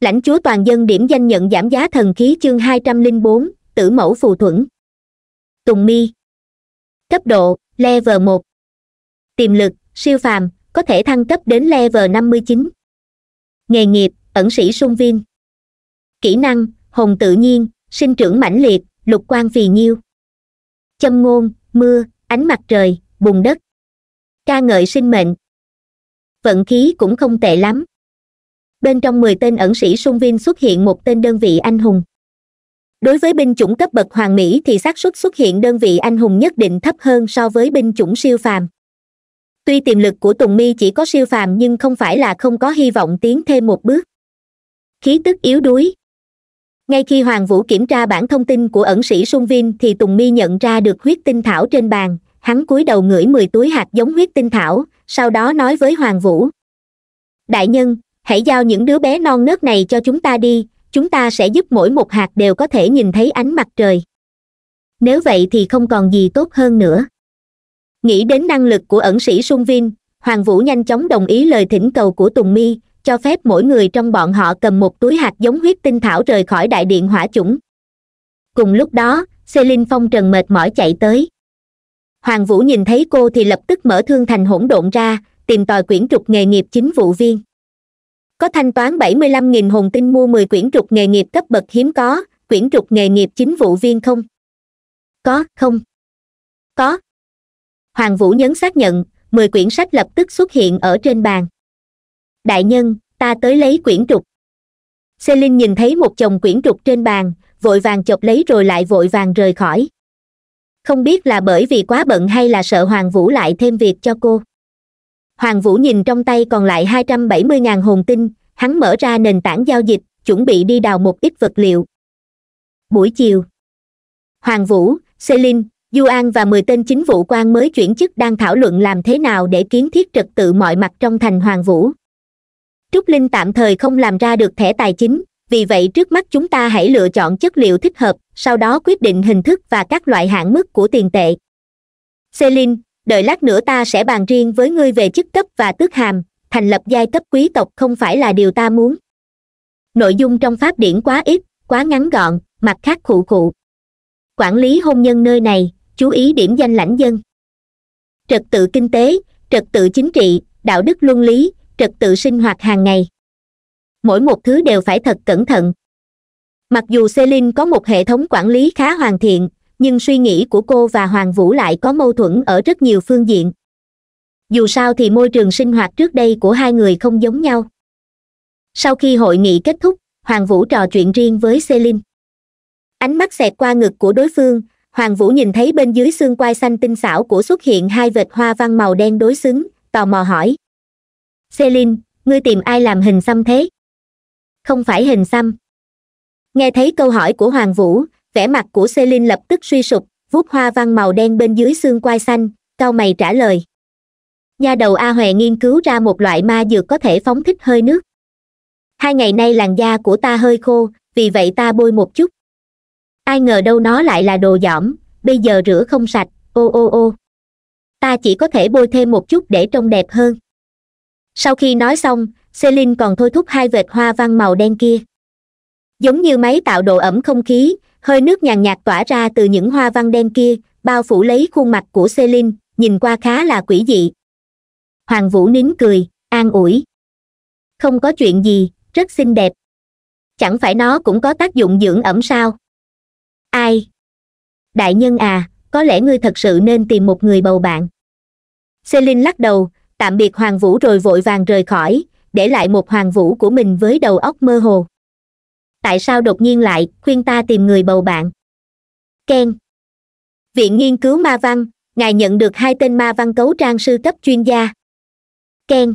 lãnh chúa toàn dân điểm danh nhận giảm giá thần khí chương hai trăm linh bốn tử mẫu phù thuẫn tùng mi cấp độ level một tiềm lực siêu phàm có thể thăng cấp đến level năm mươi chín nghề nghiệp ẩn sĩ sung viên kỹ năng hồn tự nhiên sinh trưởng mãnh liệt lục quan phì nhiêu châm ngôn mưa ánh mặt trời bùn đất ca ngợi sinh mệnh vận khí cũng không tệ lắm bên trong mười tên ẩn sĩ sung viên xuất hiện một tên đơn vị anh hùng đối với binh chủng cấp bậc hoàng mỹ thì xác suất xuất hiện đơn vị anh hùng nhất định thấp hơn so với binh chủng siêu phàm tuy tiềm lực của tùng mi chỉ có siêu phàm nhưng không phải là không có hy vọng tiến thêm một bước khí tức yếu đuối ngay khi hoàng vũ kiểm tra bản thông tin của ẩn sĩ sung viên thì tùng mi nhận ra được huyết tinh thảo trên bàn hắn cúi đầu ngửi mười túi hạt giống huyết tinh thảo sau đó nói với hoàng vũ đại nhân hãy giao những đứa bé non nớt này cho chúng ta đi chúng ta sẽ giúp mỗi một hạt đều có thể nhìn thấy ánh mặt trời nếu vậy thì không còn gì tốt hơn nữa nghĩ đến năng lực của ẩn sĩ sung viên hoàng vũ nhanh chóng đồng ý lời thỉnh cầu của tùng mi cho phép mỗi người trong bọn họ cầm một túi hạt giống huyết tinh thảo rời khỏi đại điện hỏa chủng cùng lúc đó celine phong trần mệt mỏi chạy tới hoàng vũ nhìn thấy cô thì lập tức mở thương thành hỗn độn ra tìm tòi quyển trục nghề nghiệp chính vụ viên có thanh toán 75.000 hồn tinh mua 10 quyển trục nghề nghiệp cấp bậc hiếm có quyển trục nghề nghiệp chính vụ viên không có không có hoàng vũ nhấn xác nhận 10 quyển sách lập tức xuất hiện ở trên bàn đại nhân ta tới lấy quyển trục Celine nhìn thấy một chồng quyển trục trên bàn vội vàng chộp lấy rồi lại vội vàng rời khỏi không biết là bởi vì quá bận hay là sợ hoàng vũ lại thêm việc cho cô hoàng vũ nhìn trong tay còn lại hai trăm bảy mươi ngàn hồn tinh hắn mở ra nền tảng giao dịch chuẩn bị đi đào một ít vật liệu buổi chiều hoàng vũ celine du an và mười tên chính vụ quan mới chuyển chức đang thảo luận làm thế nào để kiến thiết trật tự mọi mặt trong thành hoàng vũ trúc linh tạm thời không làm ra được thẻ tài chính vì vậy trước mắt chúng ta hãy lựa chọn chất liệu thích hợp sau đó quyết định hình thức và các loại hạn mức của tiền tệ celine đợi lát nữa ta sẽ bàn riêng với ngươi về chức cấp và tước hàm thành lập giai cấp quý tộc không phải là điều ta muốn nội dung trong pháp điển quá ít quá ngắn gọn mặt khác khụ khụ quản lý hôn nhân nơi này chú ý điểm danh lãnh dân trật tự kinh tế trật tự chính trị đạo đức luân lý trật tự sinh hoạt hàng ngày mỗi một thứ đều phải thật cẩn thận mặc dù celine có một hệ thống quản lý khá hoàn thiện nhưng suy nghĩ của cô và hoàng vũ lại có mâu thuẫn ở rất nhiều phương diện dù sao thì môi trường sinh hoạt trước đây của hai người không giống nhau sau khi hội nghị kết thúc hoàng vũ trò chuyện riêng với Celine. ánh mắt xẹt qua ngực của đối phương hoàng vũ nhìn thấy bên dưới xương quai xanh tinh xảo của xuất hiện hai vệt hoa văn màu đen đối xứng tò mò hỏi Celine, ngươi tìm ai làm hình xăm thế không phải hình xăm nghe thấy câu hỏi của hoàng vũ vẻ mặt của celine lập tức suy sụp vuốt hoa văn màu đen bên dưới xương quai xanh Cao mày trả lời nha đầu a huệ nghiên cứu ra một loại ma dược có thể phóng thích hơi nước hai ngày nay làn da của ta hơi khô vì vậy ta bôi một chút ai ngờ đâu nó lại là đồ giỏm, bây giờ rửa không sạch ô ô ô ta chỉ có thể bôi thêm một chút để trông đẹp hơn sau khi nói xong celine còn thôi thúc hai vệt hoa văn màu đen kia giống như máy tạo độ ẩm không khí hơi nước nhàn nhạt tỏa ra từ những hoa văn đen kia bao phủ lấy khuôn mặt của celine nhìn qua khá là quỷ dị hoàng vũ nín cười an ủi không có chuyện gì rất xinh đẹp chẳng phải nó cũng có tác dụng dưỡng ẩm sao ai đại nhân à có lẽ ngươi thật sự nên tìm một người bầu bạn celine lắc đầu tạm biệt hoàng vũ rồi vội vàng rời khỏi để lại một hoàng vũ của mình với đầu óc mơ hồ tại sao đột nhiên lại khuyên ta tìm người bầu bạn keng viện nghiên cứu ma văn ngài nhận được hai tên ma văn cấu trang sư cấp chuyên gia keng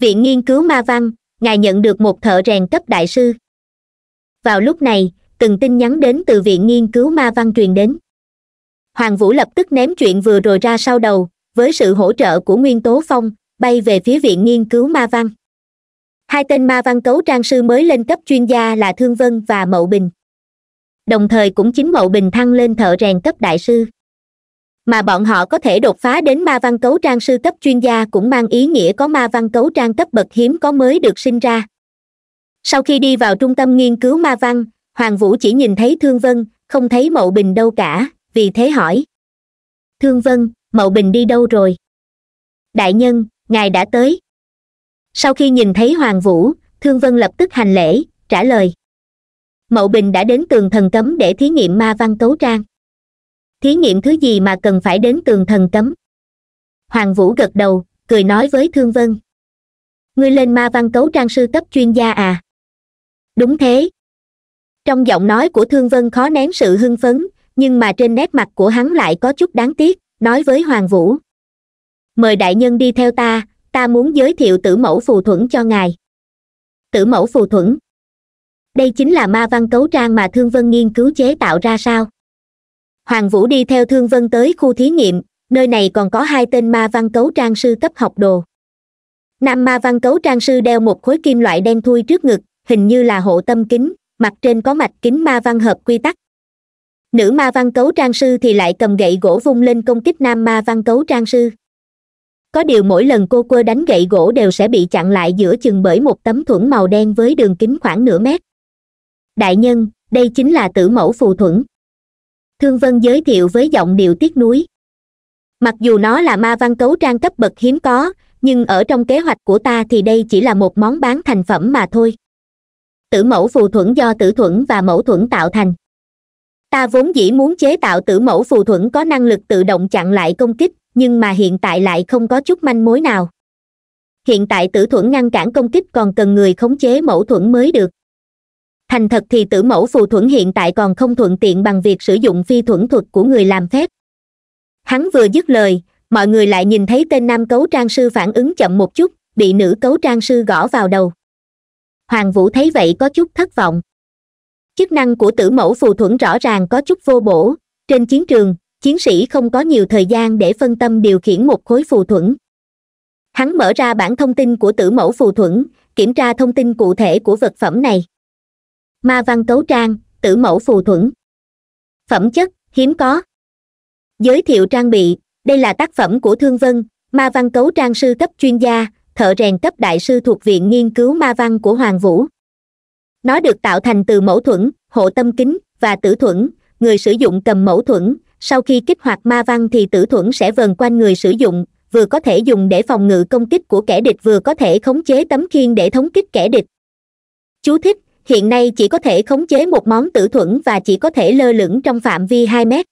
viện nghiên cứu ma văn ngài nhận được một thợ rèn cấp đại sư vào lúc này từng tin nhắn đến từ viện nghiên cứu ma văn truyền đến hoàng vũ lập tức ném chuyện vừa rồi ra sau đầu với sự hỗ trợ của nguyên tố phong bay về phía viện nghiên cứu ma văn hai tên ma văn cấu trang sư mới lên cấp chuyên gia là thương vân và mậu bình đồng thời cũng chính mậu bình thăng lên thợ rèn cấp đại sư mà bọn họ có thể đột phá đến ma văn cấu trang sư cấp chuyên gia cũng mang ý nghĩa có ma văn cấu trang cấp bậc hiếm có mới được sinh ra sau khi đi vào trung tâm nghiên cứu ma văn hoàng vũ chỉ nhìn thấy thương vân không thấy mậu bình đâu cả vì thế hỏi thương vân mậu bình đi đâu rồi đại nhân ngài đã tới sau khi nhìn thấy hoàng vũ thương vân lập tức hành lễ trả lời mậu bình đã đến tường thần cấm để thí nghiệm ma văn tấu trang thí nghiệm thứ gì mà cần phải đến tường thần cấm hoàng vũ gật đầu cười nói với thương vân ngươi lên ma văn tấu trang sư cấp chuyên gia à đúng thế trong giọng nói của thương vân khó nén sự hưng phấn nhưng mà trên nét mặt của hắn lại có chút đáng tiếc nói với hoàng vũ mời đại nhân đi theo ta ta muốn giới thiệu tử mẫu phù thuẫn cho ngài tử mẫu phù thuẫn đây chính là ma văn cấu trang mà thương vân nghiên cứu chế tạo ra sao hoàng vũ đi theo thương vân tới khu thí nghiệm nơi này còn có hai tên ma văn cấu trang sư cấp học đồ nam ma văn cấu trang sư đeo một khối kim loại đen thui trước ngực hình như là hộ tâm kính mặt trên có mạch kính ma văn hợp quy tắc nữ ma văn cấu trang sư thì lại cầm gậy gỗ vung lên công kích nam ma văn cấu trang sư có điều mỗi lần cô quơ đánh gậy gỗ đều sẽ bị chặn lại giữa chừng bởi một tấm thuẫn màu đen với đường kính khoảng nửa mét đại nhân đây chính là tử mẫu phù thuẫn thương vân giới thiệu với giọng điệu tiếc núi mặc dù nó là ma văn cấu trang cấp bậc hiếm có nhưng ở trong kế hoạch của ta thì đây chỉ là một món bán thành phẩm mà thôi tử mẫu phù thuẫn do tử thuẫn và mẫu thuẫn tạo thành ta vốn dĩ muốn chế tạo tử mẫu phù thuẫn có năng lực tự động chặn lại công kích nhưng mà hiện tại lại không có chút manh mối nào hiện tại tử thuẫn ngăn cản công kích còn cần người khống chế mẫu thuẫn mới được thành thật thì tử mẫu phù thuẫn hiện tại còn không thuận tiện bằng việc sử dụng phi thuẫn thuật của người làm phép hắn vừa dứt lời mọi người lại nhìn thấy tên nam cấu trang sư phản ứng chậm một chút bị nữ cấu trang sư gõ vào đầu hoàng vũ thấy vậy có chút thất vọng chức năng của tử mẫu phù thuẫn rõ ràng có chút vô bổ trên chiến trường chiến sĩ không có nhiều thời gian để phân tâm điều khiển một khối phù thuẫn hắn mở ra bản thông tin của tử mẫu phù thuẫn kiểm tra thông tin cụ thể của vật phẩm này ma văn cấu trang tử mẫu phù thuẫn phẩm chất hiếm có giới thiệu trang bị đây là tác phẩm của thương vân ma văn cấu trang sư cấp chuyên gia thợ rèn cấp đại sư thuộc viện nghiên cứu ma văn của hoàng vũ nó được tạo thành từ mẫu thuẫn hộ tâm kính và tử thuẫn người sử dụng cầm mẫu thuẫn sau khi kích hoạt ma văn thì tử thuẫn sẽ vần quanh người sử dụng vừa có thể dùng để phòng ngự công kích của kẻ địch vừa có thể khống chế tấm khiên để thống kích kẻ địch chú thích hiện nay chỉ có thể khống chế một món tử thuẫn và chỉ có thể lơ lửng trong phạm vi hai mét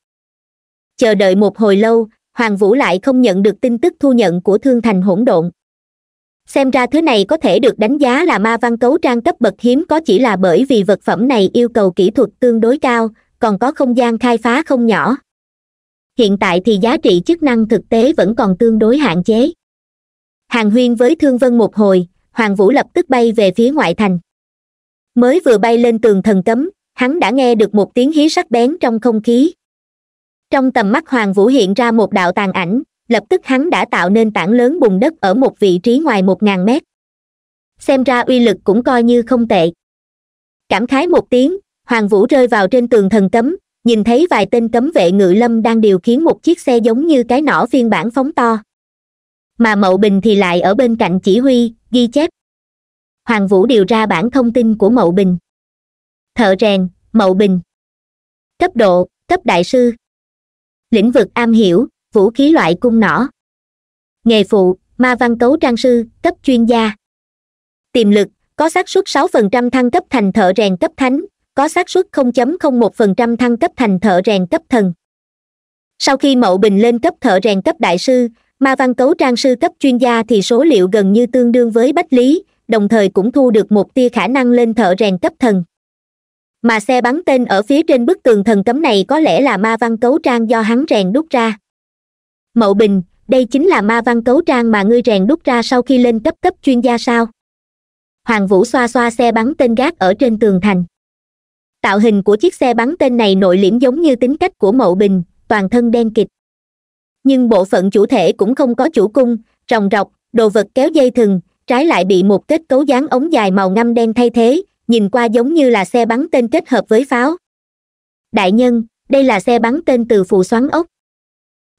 chờ đợi một hồi lâu hoàng vũ lại không nhận được tin tức thu nhận của thương thành hỗn độn xem ra thứ này có thể được đánh giá là ma văn cấu trang cấp bậc hiếm có chỉ là bởi vì vật phẩm này yêu cầu kỹ thuật tương đối cao còn có không gian khai phá không nhỏ hiện tại thì giá trị chức năng thực tế vẫn còn tương đối hạn chế hàng huyên với thương vân một hồi hoàng vũ lập tức bay về phía ngoại thành mới vừa bay lên tường thần cấm hắn đã nghe được một tiếng hí sắc bén trong không khí trong tầm mắt hoàng vũ hiện ra một đạo tàn ảnh lập tức hắn đã tạo nên tảng lớn bùng đất ở một vị trí ngoài một ngàn mét xem ra uy lực cũng coi như không tệ cảm khái một tiếng hoàng vũ rơi vào trên tường thần cấm nhìn thấy vài tên cấm vệ ngự lâm đang điều khiển một chiếc xe giống như cái nỏ phiên bản phóng to mà mậu bình thì lại ở bên cạnh chỉ huy ghi chép hoàng vũ điều ra bản thông tin của mậu bình thợ rèn mậu bình cấp độ cấp đại sư lĩnh vực am hiểu vũ khí loại cung nỏ nghề phụ ma văn cấu trang sư cấp chuyên gia tiềm lực có xác suất 6% thăng cấp thành thợ rèn cấp thánh có xác suất 0.01% thăng cấp thành thợ rèn cấp thần sau khi mậu bình lên cấp thợ rèn cấp đại sư ma văn cấu trang sư cấp chuyên gia thì số liệu gần như tương đương với bách lý đồng thời cũng thu được một tia khả năng lên thợ rèn cấp thần mà xe bắn tên ở phía trên bức tường thần cấm này có lẽ là ma văn cấu trang do hắn rèn đúc ra mậu bình đây chính là ma văn cấu trang mà ngươi rèn đúc ra sau khi lên cấp cấp chuyên gia sao hoàng vũ xoa xoa xe bắn tên gác ở trên tường thành tạo hình của chiếc xe bắn tên này nội liễm giống như tính cách của mậu bình toàn thân đen kịch nhưng bộ phận chủ thể cũng không có chủ cung ròng rọc đồ vật kéo dây thừng trái lại bị một kết cấu dáng ống dài màu ngâm đen thay thế nhìn qua giống như là xe bắn tên kết hợp với pháo đại nhân đây là xe bắn tên từ phù xoắn ốc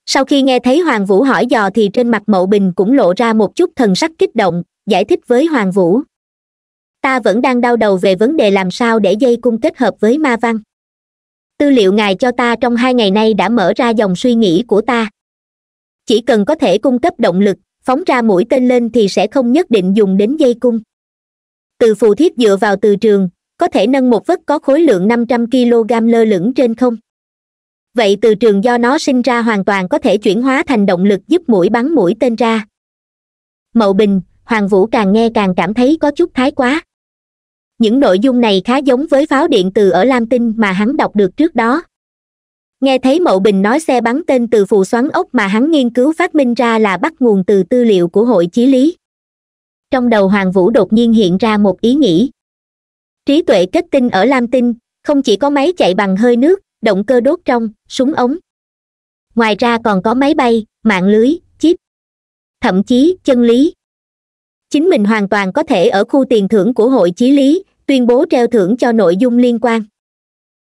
sau khi nghe thấy hoàng vũ hỏi dò thì trên mặt mậu bình cũng lộ ra một chút thần sắc kích động giải thích với hoàng vũ ta vẫn đang đau đầu về vấn đề làm sao để dây cung kết hợp với ma văn tư liệu ngài cho ta trong hai ngày nay đã mở ra dòng suy nghĩ của ta chỉ cần có thể cung cấp động lực phóng ra mũi tên lên thì sẽ không nhất định dùng đến dây cung từ phù thiết dựa vào từ trường có thể nâng một vất có khối lượng năm trăm kg lơ lửng trên không vậy từ trường do nó sinh ra hoàn toàn có thể chuyển hóa thành động lực giúp mũi bắn mũi tên ra mậu bình hoàng vũ càng nghe càng cảm thấy có chút thái quá những nội dung này khá giống với pháo điện từ ở lam tinh mà hắn đọc được trước đó nghe thấy mậu bình nói xe bắn tên từ phù xoắn ốc mà hắn nghiên cứu phát minh ra là bắt nguồn từ tư liệu của hội chí lý trong đầu hoàng vũ đột nhiên hiện ra một ý nghĩ trí tuệ kết tinh ở lam tinh không chỉ có máy chạy bằng hơi nước động cơ đốt trong súng ống ngoài ra còn có máy bay mạng lưới chip thậm chí chân lý chính mình hoàn toàn có thể ở khu tiền thưởng của hội chí lý tuyên bố treo thưởng cho nội dung liên quan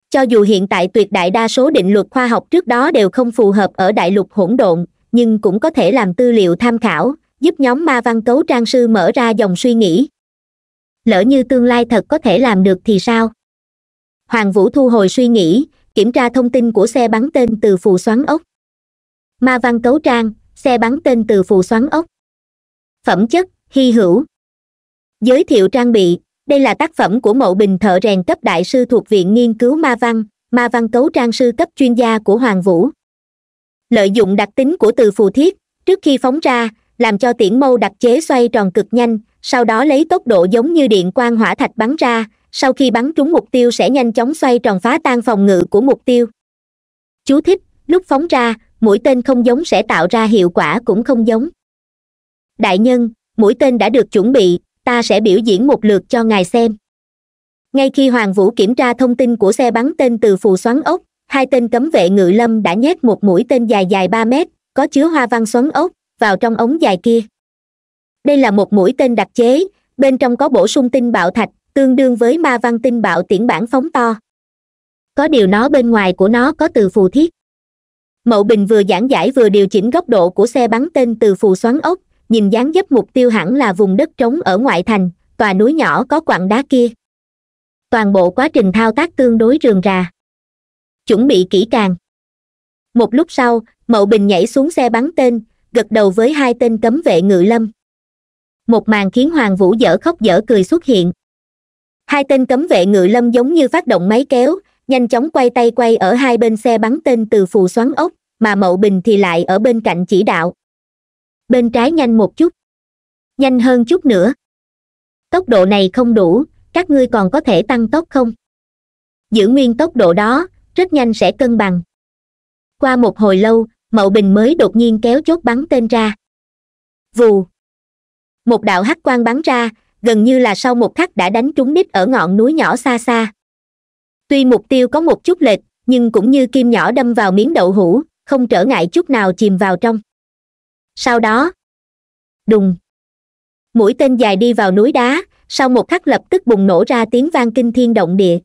cho dù hiện tại tuyệt đại đa số định luật khoa học trước đó đều không phù hợp ở đại lục hỗn độn nhưng cũng có thể làm tư liệu tham khảo giúp nhóm ma văn cấu trang sư mở ra dòng suy nghĩ lỡ như tương lai thật có thể làm được thì sao hoàng vũ thu hồi suy nghĩ kiểm tra thông tin của xe bắn tên từ phù xoắn ốc ma văn cấu trang xe bắn tên từ phù xoắn ốc phẩm chất hy hữu giới thiệu trang bị đây là tác phẩm của mậu bình thợ rèn cấp đại sư thuộc viện nghiên cứu ma văn ma văn cấu trang sư cấp chuyên gia của hoàng vũ lợi dụng đặc tính của từ phù thiết trước khi phóng ra làm cho tiễn mâu đặc chế xoay tròn cực nhanh sau đó lấy tốc độ giống như điện quang hỏa thạch bắn ra sau khi bắn trúng mục tiêu sẽ nhanh chóng xoay tròn phá tan phòng ngự của mục tiêu chú thích lúc phóng ra mũi tên không giống sẽ tạo ra hiệu quả cũng không giống đại nhân mũi tên đã được chuẩn bị ta sẽ biểu diễn một lượt cho ngài xem ngay khi hoàng vũ kiểm tra thông tin của xe bắn tên từ phù xoắn ốc hai tên cấm vệ ngự lâm đã nhét một mũi tên dài dài ba mét có chứa hoa văn xoắn ốc vào trong ống dài kia đây là một mũi tên đặc chế bên trong có bổ sung tinh bạo thạch tương đương với ma văn tinh bạo tiễn bản phóng to có điều nó bên ngoài của nó có từ phù thiết mậu bình vừa giảng giải vừa điều chỉnh góc độ của xe bắn tên từ phù xoắn ốc nhìn dáng dấp mục tiêu hẳn là vùng đất trống ở ngoại thành tòa núi nhỏ có quặng đá kia toàn bộ quá trình thao tác tương đối rườm rà chuẩn bị kỹ càng một lúc sau mậu bình nhảy xuống xe bắn tên gật đầu với hai tên cấm vệ ngự lâm một màn khiến hoàng vũ dở khóc dở cười xuất hiện hai tên cấm vệ ngự lâm giống như phát động máy kéo nhanh chóng quay tay quay ở hai bên xe bắn tên từ phù xoắn ốc mà mậu bình thì lại ở bên cạnh chỉ đạo bên trái nhanh một chút nhanh hơn chút nữa tốc độ này không đủ các ngươi còn có thể tăng tốc không giữ nguyên tốc độ đó rất nhanh sẽ cân bằng qua một hồi lâu mậu bình mới đột nhiên kéo chốt bắn tên ra vù một đạo hắc quang bắn ra gần như là sau một khắc đã đánh trúng đít ở ngọn núi nhỏ xa xa tuy mục tiêu có một chút lệch nhưng cũng như kim nhỏ đâm vào miếng đậu hũ không trở ngại chút nào chìm vào trong sau đó đùng mũi tên dài đi vào núi đá sau một khắc lập tức bùng nổ ra tiếng vang kinh thiên động địa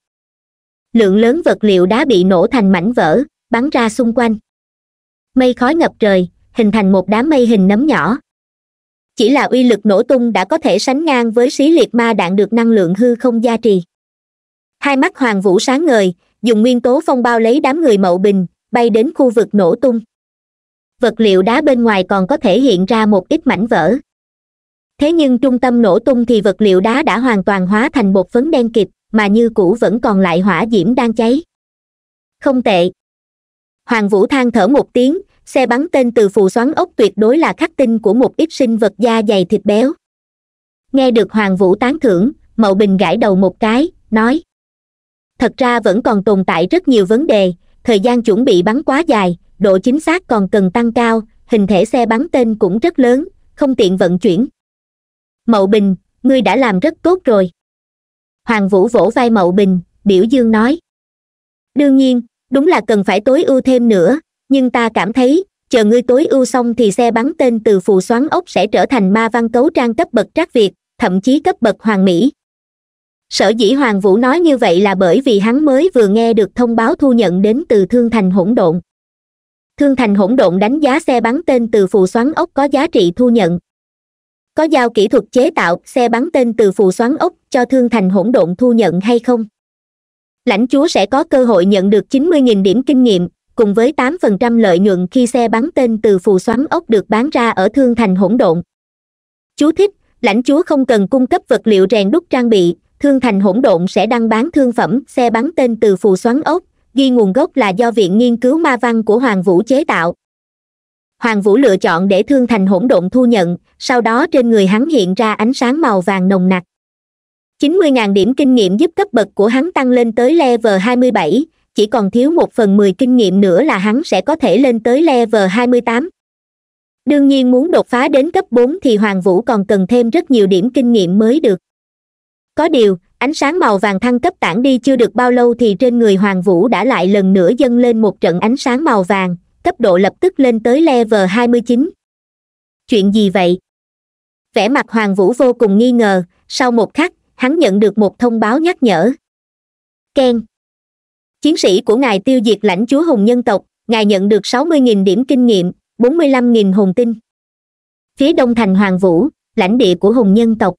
lượng lớn vật liệu đá bị nổ thành mảnh vỡ bắn ra xung quanh mây khói ngập trời hình thành một đám mây hình nấm nhỏ chỉ là uy lực nổ tung đã có thể sánh ngang với xí liệt ma đạn được năng lượng hư không gia trì hai mắt hoàng vũ sáng ngời dùng nguyên tố phong bao lấy đám người mậu bình bay đến khu vực nổ tung vật liệu đá bên ngoài còn có thể hiện ra một ít mảnh vỡ thế nhưng trung tâm nổ tung thì vật liệu đá đã hoàn toàn hóa thành bột phấn đen kịt mà như cũ vẫn còn lại hỏa diễm đang cháy không tệ hoàng vũ than thở một tiếng xe bắn tên từ phù xoắn ốc tuyệt đối là khắc tinh của một ít sinh vật da dày thịt béo nghe được hoàng vũ tán thưởng mậu bình gãi đầu một cái nói thật ra vẫn còn tồn tại rất nhiều vấn đề thời gian chuẩn bị bắn quá dài độ chính xác còn cần tăng cao hình thể xe bắn tên cũng rất lớn không tiện vận chuyển mậu bình ngươi đã làm rất tốt rồi hoàng vũ vỗ vai mậu bình biểu dương nói đương nhiên đúng là cần phải tối ưu thêm nữa nhưng ta cảm thấy chờ ngươi tối ưu xong thì xe bắn tên từ phù xoắn ốc sẽ trở thành ma văn cấu trang cấp bậc trác việt thậm chí cấp bậc hoàng mỹ sở dĩ hoàng vũ nói như vậy là bởi vì hắn mới vừa nghe được thông báo thu nhận đến từ thương thành hỗn độn thương thành hỗn độn đánh giá xe bắn tên từ phù xoắn ốc có giá trị thu nhận có giao kỹ thuật chế tạo xe bắn tên từ phù xoắn ốc cho thương thành hỗn độn thu nhận hay không lãnh chúa sẽ có cơ hội nhận được 90.000 điểm kinh nghiệm cùng với 8% lợi nhuận khi xe bắn tên từ phù xoắn ốc được bán ra ở thương thành hỗn độn chú thích lãnh chúa không cần cung cấp vật liệu rèn đúc trang bị thương thành hỗn độn sẽ đăng bán thương phẩm xe bắn tên từ phù xoắn ốc ghi nguồn gốc là do viện nghiên cứu ma văn của hoàng vũ chế tạo hoàng vũ lựa chọn để thương thành hỗn độn thu nhận sau đó trên người hắn hiện ra ánh sáng màu vàng nồng nặc 90.000 điểm kinh nghiệm giúp cấp bậc của hắn tăng lên tới level 27, chỉ còn thiếu một phần 10 kinh nghiệm nữa là hắn sẽ có thể lên tới level 28. Đương nhiên muốn đột phá đến cấp 4 thì Hoàng Vũ còn cần thêm rất nhiều điểm kinh nghiệm mới được. Có điều, ánh sáng màu vàng thăng cấp tản đi chưa được bao lâu thì trên người hoàng vũ đã lại lần nữa dâng lên một trận ánh sáng màu vàng cấp độ lập tức lên tới level 29. chuyện gì vậy vẻ mặt hoàng vũ vô cùng nghi ngờ sau một khắc hắn nhận được một thông báo nhắc nhở Ken, chiến sĩ của ngài tiêu diệt lãnh chúa hùng nhân tộc ngài nhận được 60.000 điểm kinh nghiệm 45.000 hồn tinh phía đông thành hoàng vũ lãnh địa của hùng nhân tộc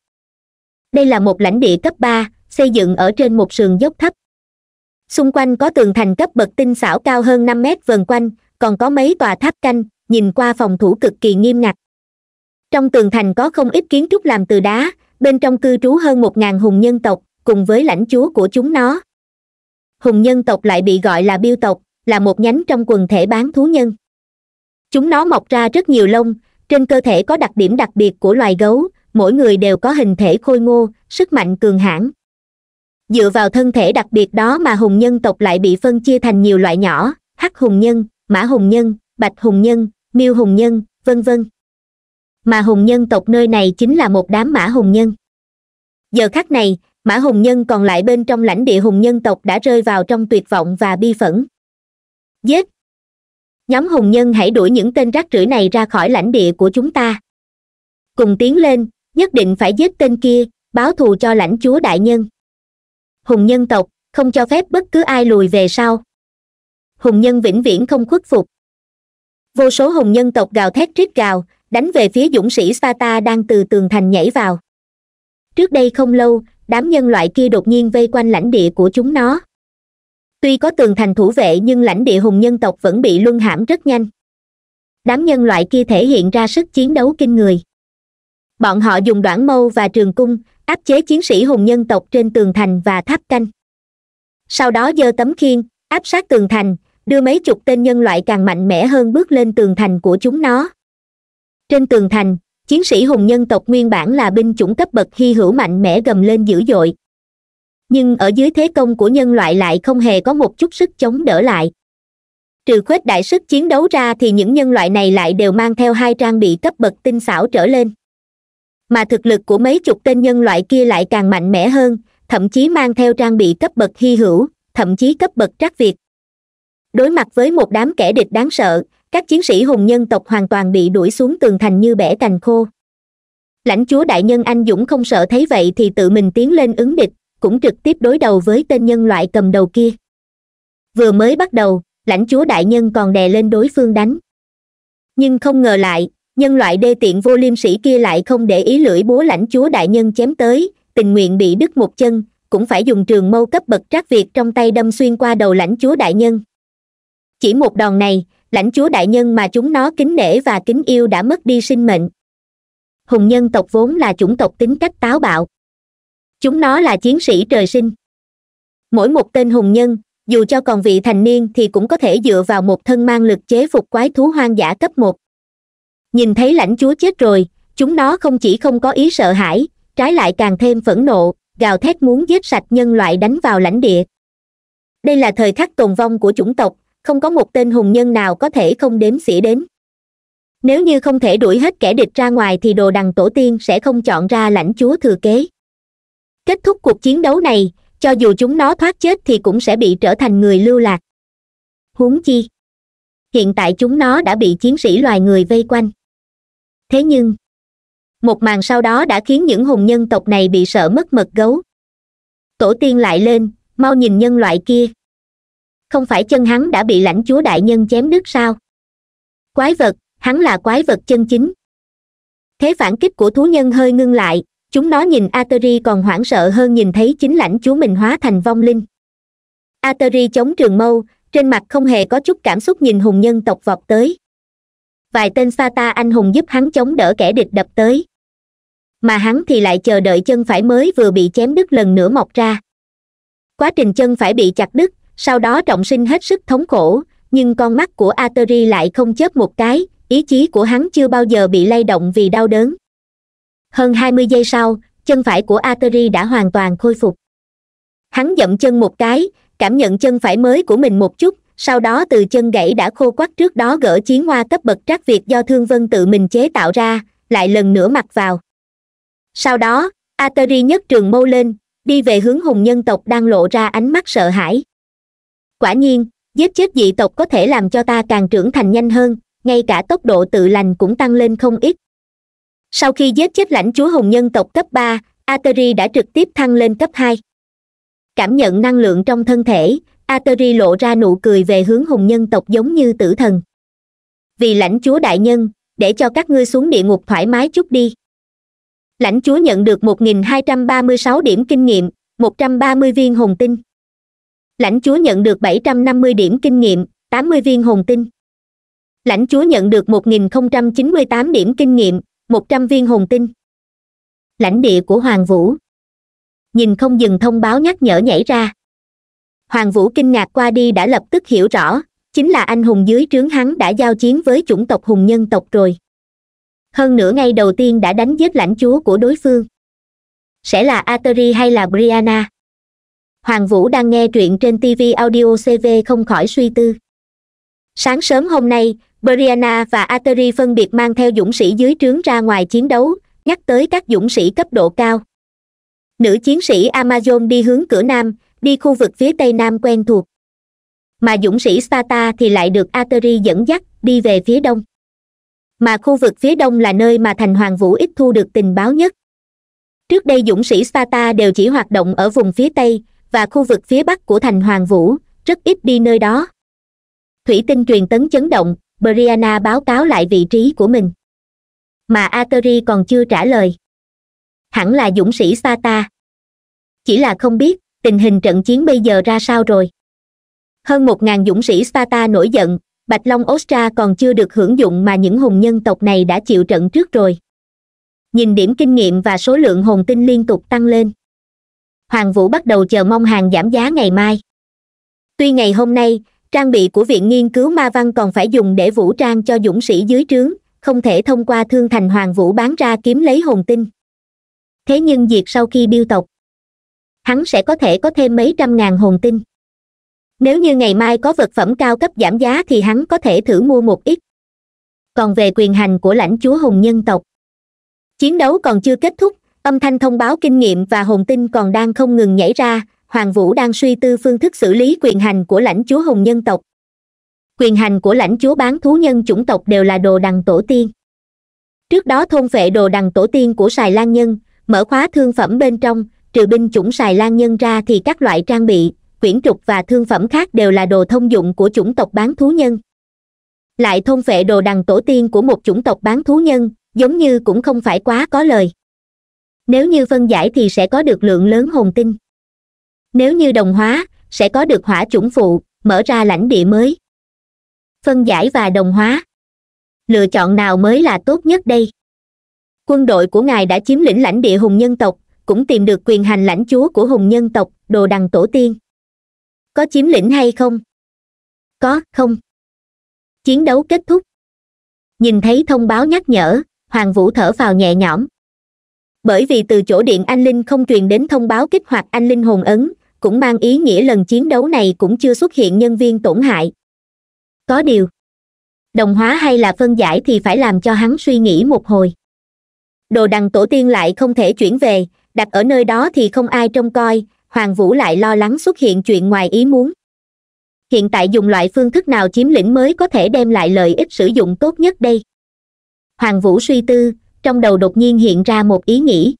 đây là một lãnh địa cấp ba xây dựng ở trên một sườn dốc thấp xung quanh có tường thành cấp bậc tinh xảo cao hơn năm mét vần quanh còn có mấy tòa tháp canh nhìn qua phòng thủ cực kỳ nghiêm ngặt trong tường thành có không ít kiến trúc làm từ đá bên trong cư trú hơn một ngàn hùng nhân tộc cùng với lãnh chúa của chúng nó hùng nhân tộc lại bị gọi là biêu tộc là một nhánh trong quần thể bán thú nhân chúng nó mọc ra rất nhiều lông trên cơ thể có đặc điểm đặc biệt của loài gấu mỗi người đều có hình thể khôi ngô sức mạnh cường hãn dựa vào thân thể đặc biệt đó mà hùng nhân tộc lại bị phân chia thành nhiều loại nhỏ hắc hùng nhân mã hùng nhân bạch hùng nhân miêu hùng nhân vân vân mà hùng nhân tộc nơi này chính là một đám mã hùng nhân giờ khắc này mã hùng nhân còn lại bên trong lãnh địa hùng nhân tộc đã rơi vào trong tuyệt vọng và bi phẫn giết nhóm hùng nhân hãy đuổi những tên rác rưởi này ra khỏi lãnh địa của chúng ta cùng tiến lên nhất định phải giết tên kia báo thù cho lãnh chúa đại nhân hùng nhân tộc không cho phép bất cứ ai lùi về sau hùng nhân vĩnh viễn không khuất phục vô số hùng nhân tộc gào thét rít gào đánh về phía dũng sĩ sparta đang từ tường thành nhảy vào trước đây không lâu đám nhân loại kia đột nhiên vây quanh lãnh địa của chúng nó tuy có tường thành thủ vệ nhưng lãnh địa hùng nhân tộc vẫn bị luân hãm rất nhanh đám nhân loại kia thể hiện ra sức chiến đấu kinh người bọn họ dùng đoạn mâu và trường cung áp chế chiến sĩ hùng nhân tộc trên tường thành và tháp canh sau đó giơ tấm khiên áp sát tường thành đưa mấy chục tên nhân loại càng mạnh mẽ hơn bước lên tường thành của chúng nó trên tường thành chiến sĩ hùng nhân tộc nguyên bản là binh chủng cấp bậc hy hữu mạnh mẽ gầm lên dữ dội nhưng ở dưới thế công của nhân loại lại không hề có một chút sức chống đỡ lại trừ khuếch đại sức chiến đấu ra thì những nhân loại này lại đều mang theo hai trang bị cấp bậc tinh xảo trở lên mà thực lực của mấy chục tên nhân loại kia lại càng mạnh mẽ hơn thậm chí mang theo trang bị cấp bậc hy hữu thậm chí cấp bậc trắc việt đối mặt với một đám kẻ địch đáng sợ các chiến sĩ hùng nhân tộc hoàn toàn bị đuổi xuống tường thành như bẻ cành khô lãnh chúa đại nhân anh dũng không sợ thấy vậy thì tự mình tiến lên ứng địch cũng trực tiếp đối đầu với tên nhân loại cầm đầu kia vừa mới bắt đầu lãnh chúa đại nhân còn đè lên đối phương đánh nhưng không ngờ lại nhân loại đê tiện vô liêm sĩ kia lại không để ý lưỡi búa lãnh chúa đại nhân chém tới tình nguyện bị đứt một chân cũng phải dùng trường mâu cấp bậc trác việt trong tay đâm xuyên qua đầu lãnh chúa đại nhân chỉ một đòn này lãnh chúa đại nhân mà chúng nó kính nể và kính yêu đã mất đi sinh mệnh hùng nhân tộc vốn là chủng tộc tính cách táo bạo chúng nó là chiến sĩ trời sinh mỗi một tên hùng nhân dù cho còn vị thành niên thì cũng có thể dựa vào một thân mang lực chế phục quái thú hoang dã cấp một nhìn thấy lãnh chúa chết rồi chúng nó không chỉ không có ý sợ hãi trái lại càng thêm phẫn nộ gào thét muốn giết sạch nhân loại đánh vào lãnh địa đây là thời khắc tồn vong của chủng tộc không có một tên hùng nhân nào có thể không đếm xỉa đến nếu như không thể đuổi hết kẻ địch ra ngoài thì đồ đằng tổ tiên sẽ không chọn ra lãnh chúa thừa kế kết thúc cuộc chiến đấu này cho dù chúng nó thoát chết thì cũng sẽ bị trở thành người lưu lạc huống chi hiện tại chúng nó đã bị chiến sĩ loài người vây quanh thế nhưng một màn sau đó đã khiến những hùng nhân tộc này bị sợ mất mật gấu tổ tiên lại lên mau nhìn nhân loại kia không phải chân hắn đã bị lãnh chúa đại nhân chém đứt sao quái vật hắn là quái vật chân chính thế phản kích của thú nhân hơi ngưng lại chúng nó nhìn ateri còn hoảng sợ hơn nhìn thấy chính lãnh chúa mình hóa thành vong linh ateri chống trường mâu trên mặt không hề có chút cảm xúc nhìn hùng nhân tộc vọt tới vài tên ta anh hùng giúp hắn chống đỡ kẻ địch đập tới mà hắn thì lại chờ đợi chân phải mới vừa bị chém đứt lần nữa mọc ra quá trình chân phải bị chặt đứt sau đó trọng sinh hết sức thống khổ nhưng con mắt của ateri lại không chớp một cái ý chí của hắn chưa bao giờ bị lay động vì đau đớn hơn hai mươi giây sau chân phải của ateri đã hoàn toàn khôi phục hắn dậm chân một cái cảm nhận chân phải mới của mình một chút sau đó từ chân gãy đã khô quắt trước đó gỡ chiến hoa cấp bậc trác việt do thương vân tự mình chế tạo ra lại lần nữa mặc vào sau đó ateri nhất trường mâu lên đi về hướng hùng nhân tộc đang lộ ra ánh mắt sợ hãi quả nhiên giết chết dị tộc có thể làm cho ta càng trưởng thành nhanh hơn ngay cả tốc độ tự lành cũng tăng lên không ít sau khi giết chết lãnh chúa hùng nhân tộc cấp ba ateri đã trực tiếp thăng lên cấp hai cảm nhận năng lượng trong thân thể ateri lộ ra nụ cười về hướng hùng nhân tộc giống như tử thần vì lãnh chúa đại nhân để cho các ngươi xuống địa ngục thoải mái chút đi lãnh chúa nhận được một nghìn hai trăm ba mươi sáu điểm kinh nghiệm một trăm ba mươi viên hồn tinh lãnh chúa nhận được bảy trăm năm mươi điểm kinh nghiệm tám mươi viên hồn tinh lãnh chúa nhận được một nghìn không trăm chín mươi tám điểm kinh nghiệm một trăm viên hồn tinh lãnh địa của hoàng vũ nhìn không dừng thông báo nhắc nhở nhảy ra hoàng vũ kinh ngạc qua đi đã lập tức hiểu rõ chính là anh hùng dưới trướng hắn đã giao chiến với chủng tộc hùng nhân tộc rồi hơn nữa ngay đầu tiên đã đánh giết lãnh chúa của đối phương sẽ là ateri hay là brianna hoàng vũ đang nghe truyện trên tv audio cv không khỏi suy tư sáng sớm hôm nay brianna và ateri phân biệt mang theo dũng sĩ dưới trướng ra ngoài chiến đấu nhắc tới các dũng sĩ cấp độ cao nữ chiến sĩ amazon đi hướng cửa nam đi khu vực phía tây nam quen thuộc mà dũng sĩ sparta thì lại được ateri dẫn dắt đi về phía đông mà khu vực phía đông là nơi mà thành hoàng vũ ít thu được tình báo nhất trước đây dũng sĩ sparta đều chỉ hoạt động ở vùng phía tây và khu vực phía bắc của thành hoàng vũ rất ít đi nơi đó thủy tinh truyền tấn chấn động brianna báo cáo lại vị trí của mình mà ateri còn chưa trả lời hẳn là dũng sĩ sparta chỉ là không biết tình hình trận chiến bây giờ ra sao rồi hơn một ngàn dũng sĩ sparta nổi giận bạch long ostra còn chưa được hưởng dụng mà những hùng nhân tộc này đã chịu trận trước rồi nhìn điểm kinh nghiệm và số lượng hồn tinh liên tục tăng lên hoàng vũ bắt đầu chờ mong hàng giảm giá ngày mai tuy ngày hôm nay trang bị của viện nghiên cứu ma văn còn phải dùng để vũ trang cho dũng sĩ dưới trướng không thể thông qua thương thành hoàng vũ bán ra kiếm lấy hồn tinh thế nhưng việc sau khi biêu tộc hắn sẽ có thể có thêm mấy trăm ngàn hồn tinh nếu như ngày mai có vật phẩm cao cấp giảm giá thì hắn có thể thử mua một ít còn về quyền hành của lãnh chúa hùng nhân tộc chiến đấu còn chưa kết thúc âm thanh thông báo kinh nghiệm và hồn tinh còn đang không ngừng nhảy ra hoàng vũ đang suy tư phương thức xử lý quyền hành của lãnh chúa hùng nhân tộc quyền hành của lãnh chúa bán thú nhân chủng tộc đều là đồ đằng tổ tiên trước đó thôn vệ đồ đằng tổ tiên của xài lan nhân mở khóa thương phẩm bên trong trừ binh chủng xài lan nhân ra thì các loại trang bị quyển trục và thương phẩm khác đều là đồ thông dụng của chủng tộc bán thú nhân lại thôn phệ đồ đằng tổ tiên của một chủng tộc bán thú nhân giống như cũng không phải quá có lời nếu như phân giải thì sẽ có được lượng lớn hồn tinh nếu như đồng hóa sẽ có được hỏa chủng phụ mở ra lãnh địa mới phân giải và đồng hóa lựa chọn nào mới là tốt nhất đây quân đội của ngài đã chiếm lĩnh lãnh địa hùng nhân tộc cũng tìm được quyền hành lãnh chúa của hùng nhân tộc đồ đằng tổ tiên có chiếm lĩnh hay không có không chiến đấu kết thúc nhìn thấy thông báo nhắc nhở hoàng vũ thở vào nhẹ nhõm bởi vì từ chỗ điện anh linh không truyền đến thông báo kích hoạt anh linh hồn ấn cũng mang ý nghĩa lần chiến đấu này cũng chưa xuất hiện nhân viên tổn hại có điều đồng hóa hay là phân giải thì phải làm cho hắn suy nghĩ một hồi đồ đằng tổ tiên lại không thể chuyển về đặt ở nơi đó thì không ai trông coi hoàng vũ lại lo lắng xuất hiện chuyện ngoài ý muốn hiện tại dùng loại phương thức nào chiếm lĩnh mới có thể đem lại lợi ích sử dụng tốt nhất đây hoàng vũ suy tư trong đầu đột nhiên hiện ra một ý nghĩ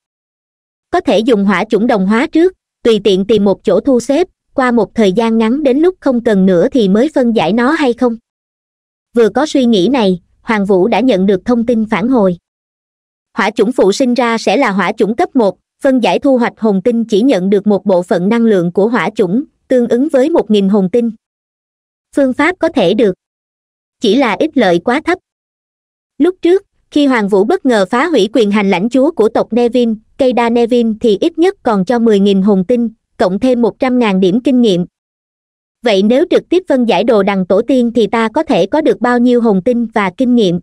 có thể dùng hỏa chủng đồng hóa trước tùy tiện tìm một chỗ thu xếp qua một thời gian ngắn đến lúc không cần nữa thì mới phân giải nó hay không vừa có suy nghĩ này hoàng vũ đã nhận được thông tin phản hồi hỏa chủng phụ sinh ra sẽ là hỏa chủng cấp một phân giải thu hoạch hồn tinh chỉ nhận được một bộ phận năng lượng của hỏa chủng tương ứng với một nghìn hồn tinh phương pháp có thể được chỉ là ít lợi quá thấp lúc trước khi hoàng vũ bất ngờ phá hủy quyền hành lãnh chúa của tộc nevin cây đa nevin thì ít nhất còn cho mười nghìn hồn tinh cộng thêm một trăm ngàn điểm kinh nghiệm vậy nếu trực tiếp phân giải đồ đằng tổ tiên thì ta có thể có được bao nhiêu hồn tinh và kinh nghiệm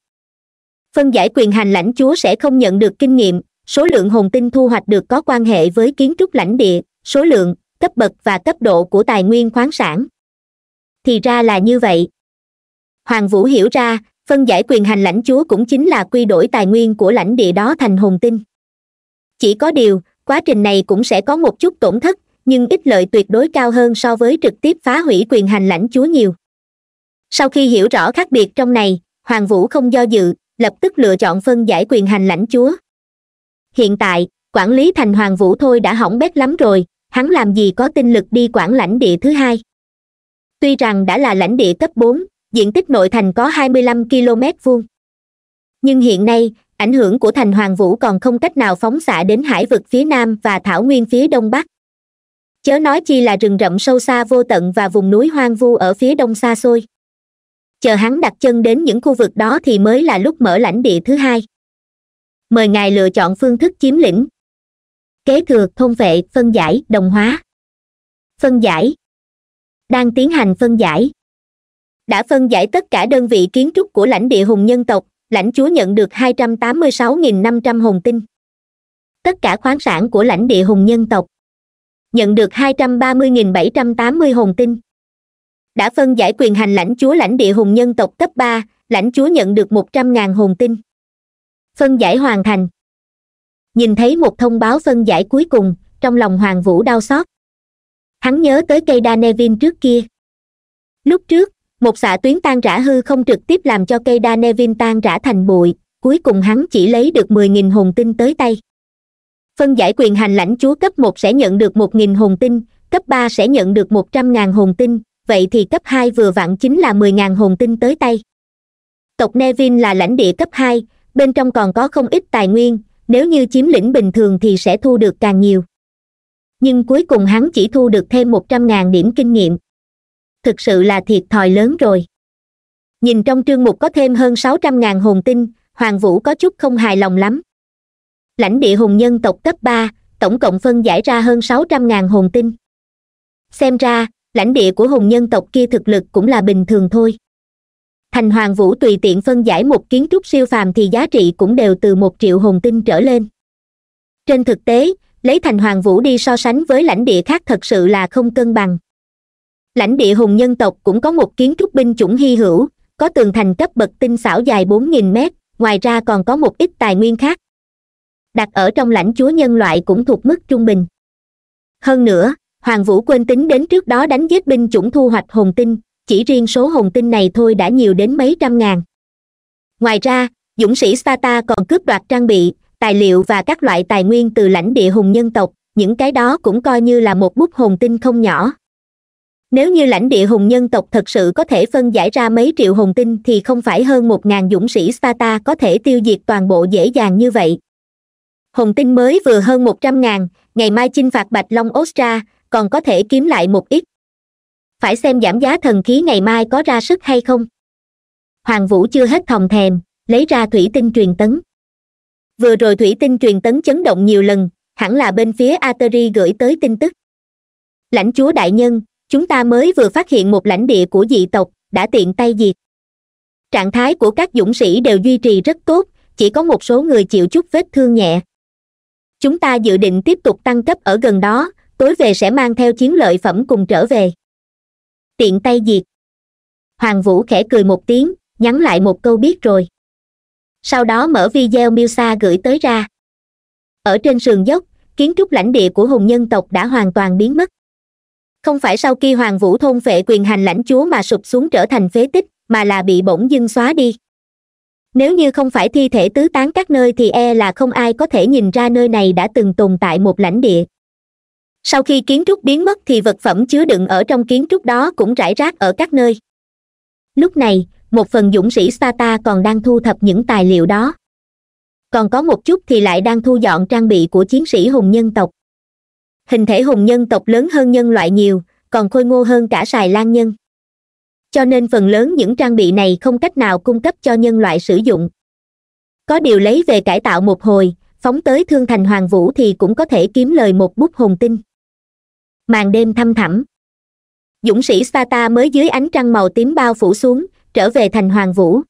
phân giải quyền hành lãnh chúa sẽ không nhận được kinh nghiệm số lượng hồn tinh thu hoạch được có quan hệ với kiến trúc lãnh địa số lượng cấp bậc và cấp độ của tài nguyên khoáng sản thì ra là như vậy hoàng vũ hiểu ra phân giải quyền hành lãnh chúa cũng chính là quy đổi tài nguyên của lãnh địa đó thành hồn tinh chỉ có điều quá trình này cũng sẽ có một chút tổn thất nhưng ít lợi tuyệt đối cao hơn so với trực tiếp phá hủy quyền hành lãnh chúa nhiều sau khi hiểu rõ khác biệt trong này hoàng vũ không do dự lập tức lựa chọn phân giải quyền hành lãnh chúa hiện tại quản lý thành hoàng vũ thôi đã hỏng bét lắm rồi hắn làm gì có tinh lực đi quản lãnh địa thứ hai tuy rằng đã là lãnh địa cấp bốn diện tích nội thành có 25 km vuông nhưng hiện nay ảnh hưởng của thành hoàng vũ còn không cách nào phóng xạ đến hải vực phía nam và thảo nguyên phía đông bắc chớ nói chi là rừng rậm sâu xa vô tận và vùng núi hoang vu ở phía đông xa xôi chờ hắn đặt chân đến những khu vực đó thì mới là lúc mở lãnh địa thứ hai mời ngài lựa chọn phương thức chiếm lĩnh kế thừa thôn vệ phân giải đồng hóa phân giải đang tiến hành phân giải đã phân giải tất cả đơn vị kiến trúc của lãnh địa hùng nhân tộc lãnh chúa nhận được 286.500 hồn tinh tất cả khoáng sản của lãnh địa hùng nhân tộc nhận được 230.780 hồn tinh đã phân giải quyền hành lãnh chúa lãnh địa hùng nhân tộc cấp ba lãnh chúa nhận được 100.000 hồn tinh phân giải hoàn thành nhìn thấy một thông báo phân giải cuối cùng trong lòng hoàng vũ đau xót hắn nhớ tới cây đa nevin trước kia lúc trước một xạ tuyến tan rã hư không trực tiếp làm cho cây đa nevin tan rã thành bụi cuối cùng hắn chỉ lấy được mười nghìn hồn tinh tới tay phân giải quyền hành lãnh chúa cấp một sẽ nhận được một nghìn hồn tinh cấp ba sẽ nhận được một trăm ngàn hồn tinh vậy thì cấp hai vừa vặn chính là mười ngàn hồn tinh tới tay tộc nevin là lãnh địa cấp hai bên trong còn có không ít tài nguyên nếu như chiếm lĩnh bình thường thì sẽ thu được càng nhiều nhưng cuối cùng hắn chỉ thu được thêm một trăm ngàn điểm kinh nghiệm thực sự là thiệt thòi lớn rồi nhìn trong trương mục có thêm hơn sáu trăm ngàn hồn tinh hoàng vũ có chút không hài lòng lắm lãnh địa hùng nhân tộc cấp ba tổng cộng phân giải ra hơn sáu trăm ngàn hồn tinh xem ra lãnh địa của hùng nhân tộc kia thực lực cũng là bình thường thôi thành hoàng vũ tùy tiện phân giải một kiến trúc siêu phàm thì giá trị cũng đều từ một triệu hồn tinh trở lên trên thực tế lấy thành hoàng vũ đi so sánh với lãnh địa khác thật sự là không cân bằng lãnh địa hùng nhân tộc cũng có một kiến trúc binh chủng hy hữu có tường thành cấp bậc tinh xảo dài bốn nghìn mét ngoài ra còn có một ít tài nguyên khác đặt ở trong lãnh chúa nhân loại cũng thuộc mức trung bình hơn nữa hoàng vũ quên tính đến trước đó đánh giết binh chủng thu hoạch hồn tinh chỉ riêng số hồn tinh này thôi đã nhiều đến mấy trăm ngàn ngoài ra dũng sĩ sparta còn cướp đoạt trang bị tài liệu và các loại tài nguyên từ lãnh địa hùng nhân tộc những cái đó cũng coi như là một bút hồn tinh không nhỏ nếu như lãnh địa hùng nhân tộc thật sự có thể phân giải ra mấy triệu hồn tinh thì không phải hơn một ngàn dũng sĩ sparta có thể tiêu diệt toàn bộ dễ dàng như vậy hồn tinh mới vừa hơn một trăm ngàn ngày mai chinh phạt bạch long ostra còn có thể kiếm lại một ít phải xem giảm giá thần khí ngày mai có ra sức hay không hoàng vũ chưa hết thòng thèm lấy ra thủy tinh truyền tấn vừa rồi thủy tinh truyền tấn chấn động nhiều lần hẳn là bên phía ateri gửi tới tin tức lãnh chúa đại nhân chúng ta mới vừa phát hiện một lãnh địa của dị tộc đã tiện tay diệt trạng thái của các dũng sĩ đều duy trì rất tốt chỉ có một số người chịu chút vết thương nhẹ chúng ta dự định tiếp tục tăng cấp ở gần đó tối về sẽ mang theo chiến lợi phẩm cùng trở về tiện tay diệt hoàng vũ khẽ cười một tiếng nhắn lại một câu biết rồi sau đó mở video milsa gửi tới ra ở trên sườn dốc kiến trúc lãnh địa của hùng nhân tộc đã hoàn toàn biến mất không phải sau khi hoàng vũ thôn vệ quyền hành lãnh chúa mà sụp xuống trở thành phế tích mà là bị bỗng dưng xóa đi nếu như không phải thi thể tứ tán các nơi thì e là không ai có thể nhìn ra nơi này đã từng tồn tại một lãnh địa sau khi kiến trúc biến mất thì vật phẩm chứa đựng ở trong kiến trúc đó cũng rải rác ở các nơi lúc này một phần dũng sĩ sparta còn đang thu thập những tài liệu đó còn có một chút thì lại đang thu dọn trang bị của chiến sĩ hùng nhân tộc hình thể hùng nhân tộc lớn hơn nhân loại nhiều còn khôi ngô hơn cả sài lan nhân cho nên phần lớn những trang bị này không cách nào cung cấp cho nhân loại sử dụng có điều lấy về cải tạo một hồi phóng tới thương thành hoàng vũ thì cũng có thể kiếm lời một bút hồn tinh màn đêm thăm thẳm dũng sĩ sparta mới dưới ánh trăng màu tím bao phủ xuống trở về thành hoàng vũ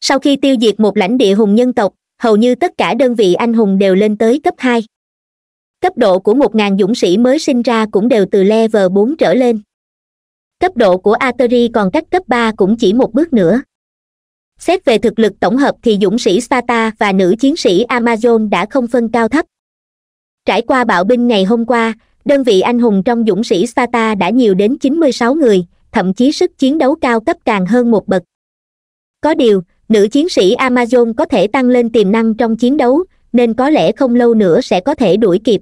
sau khi tiêu diệt một lãnh địa hùng nhân tộc hầu như tất cả đơn vị anh hùng đều lên tới cấp hai cấp độ của một ngàn dũng sĩ mới sinh ra cũng đều từ level bốn trở lên cấp độ của ateri còn cách cấp ba cũng chỉ một bước nữa xét về thực lực tổng hợp thì dũng sĩ sparta và nữ chiến sĩ amazon đã không phân cao thấp trải qua bạo binh ngày hôm qua đơn vị anh hùng trong dũng sĩ sparta đã nhiều đến 96 người thậm chí sức chiến đấu cao cấp càng hơn một bậc có điều nữ chiến sĩ amazon có thể tăng lên tiềm năng trong chiến đấu nên có lẽ không lâu nữa sẽ có thể đuổi kịp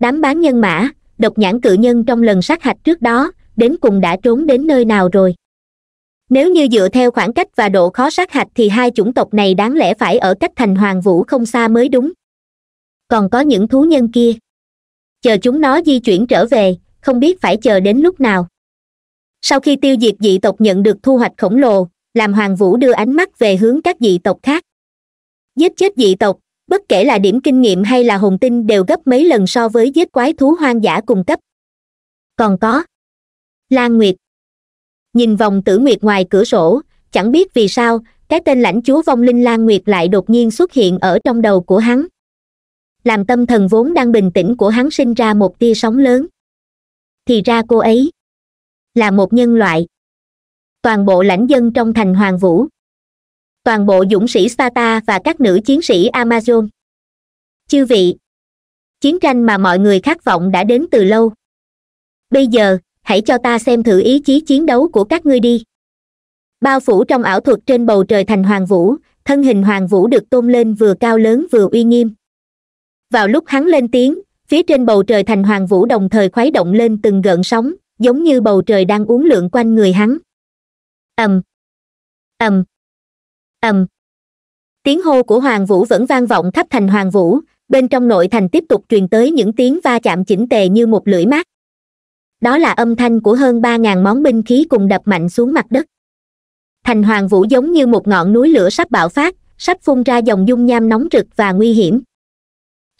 đám bán nhân mã độc nhãn cự nhân trong lần sát hạch trước đó đến cùng đã trốn đến nơi nào rồi nếu như dựa theo khoảng cách và độ khó sát hạch thì hai chủng tộc này đáng lẽ phải ở cách thành hoàng vũ không xa mới đúng còn có những thú nhân kia chờ chúng nó di chuyển trở về không biết phải chờ đến lúc nào sau khi tiêu diệt dị tộc nhận được thu hoạch khổng lồ làm hoàng vũ đưa ánh mắt về hướng các dị tộc khác giết chết dị tộc bất kể là điểm kinh nghiệm hay là hồn tinh đều gấp mấy lần so với giết quái thú hoang dã cùng cấp còn có lan nguyệt nhìn vòng tử nguyệt ngoài cửa sổ chẳng biết vì sao cái tên lãnh chúa vong linh lan nguyệt lại đột nhiên xuất hiện ở trong đầu của hắn làm tâm thần vốn đang bình tĩnh của hắn sinh ra một tia sóng lớn thì ra cô ấy là một nhân loại toàn bộ lãnh dân trong thành hoàng vũ toàn bộ dũng sĩ sparta và các nữ chiến sĩ amazon chư vị chiến tranh mà mọi người khát vọng đã đến từ lâu bây giờ hãy cho ta xem thử ý chí chiến đấu của các ngươi đi bao phủ trong ảo thuật trên bầu trời thành hoàng vũ thân hình hoàng vũ được tôn lên vừa cao lớn vừa uy nghiêm vào lúc hắn lên tiếng phía trên bầu trời thành hoàng vũ đồng thời khuấy động lên từng gợn sóng giống như bầu trời đang uốn lượn quanh người hắn ầm ầm ầm tiếng hô của hoàng vũ vẫn vang vọng khắp thành hoàng vũ bên trong nội thành tiếp tục truyền tới những tiếng va chạm chỉnh tề như một lưỡi mát đó là âm thanh của hơn ba ngàn món binh khí cùng đập mạnh xuống mặt đất thành hoàng vũ giống như một ngọn núi lửa sắp bạo phát sắp phun ra dòng dung nham nóng rực và nguy hiểm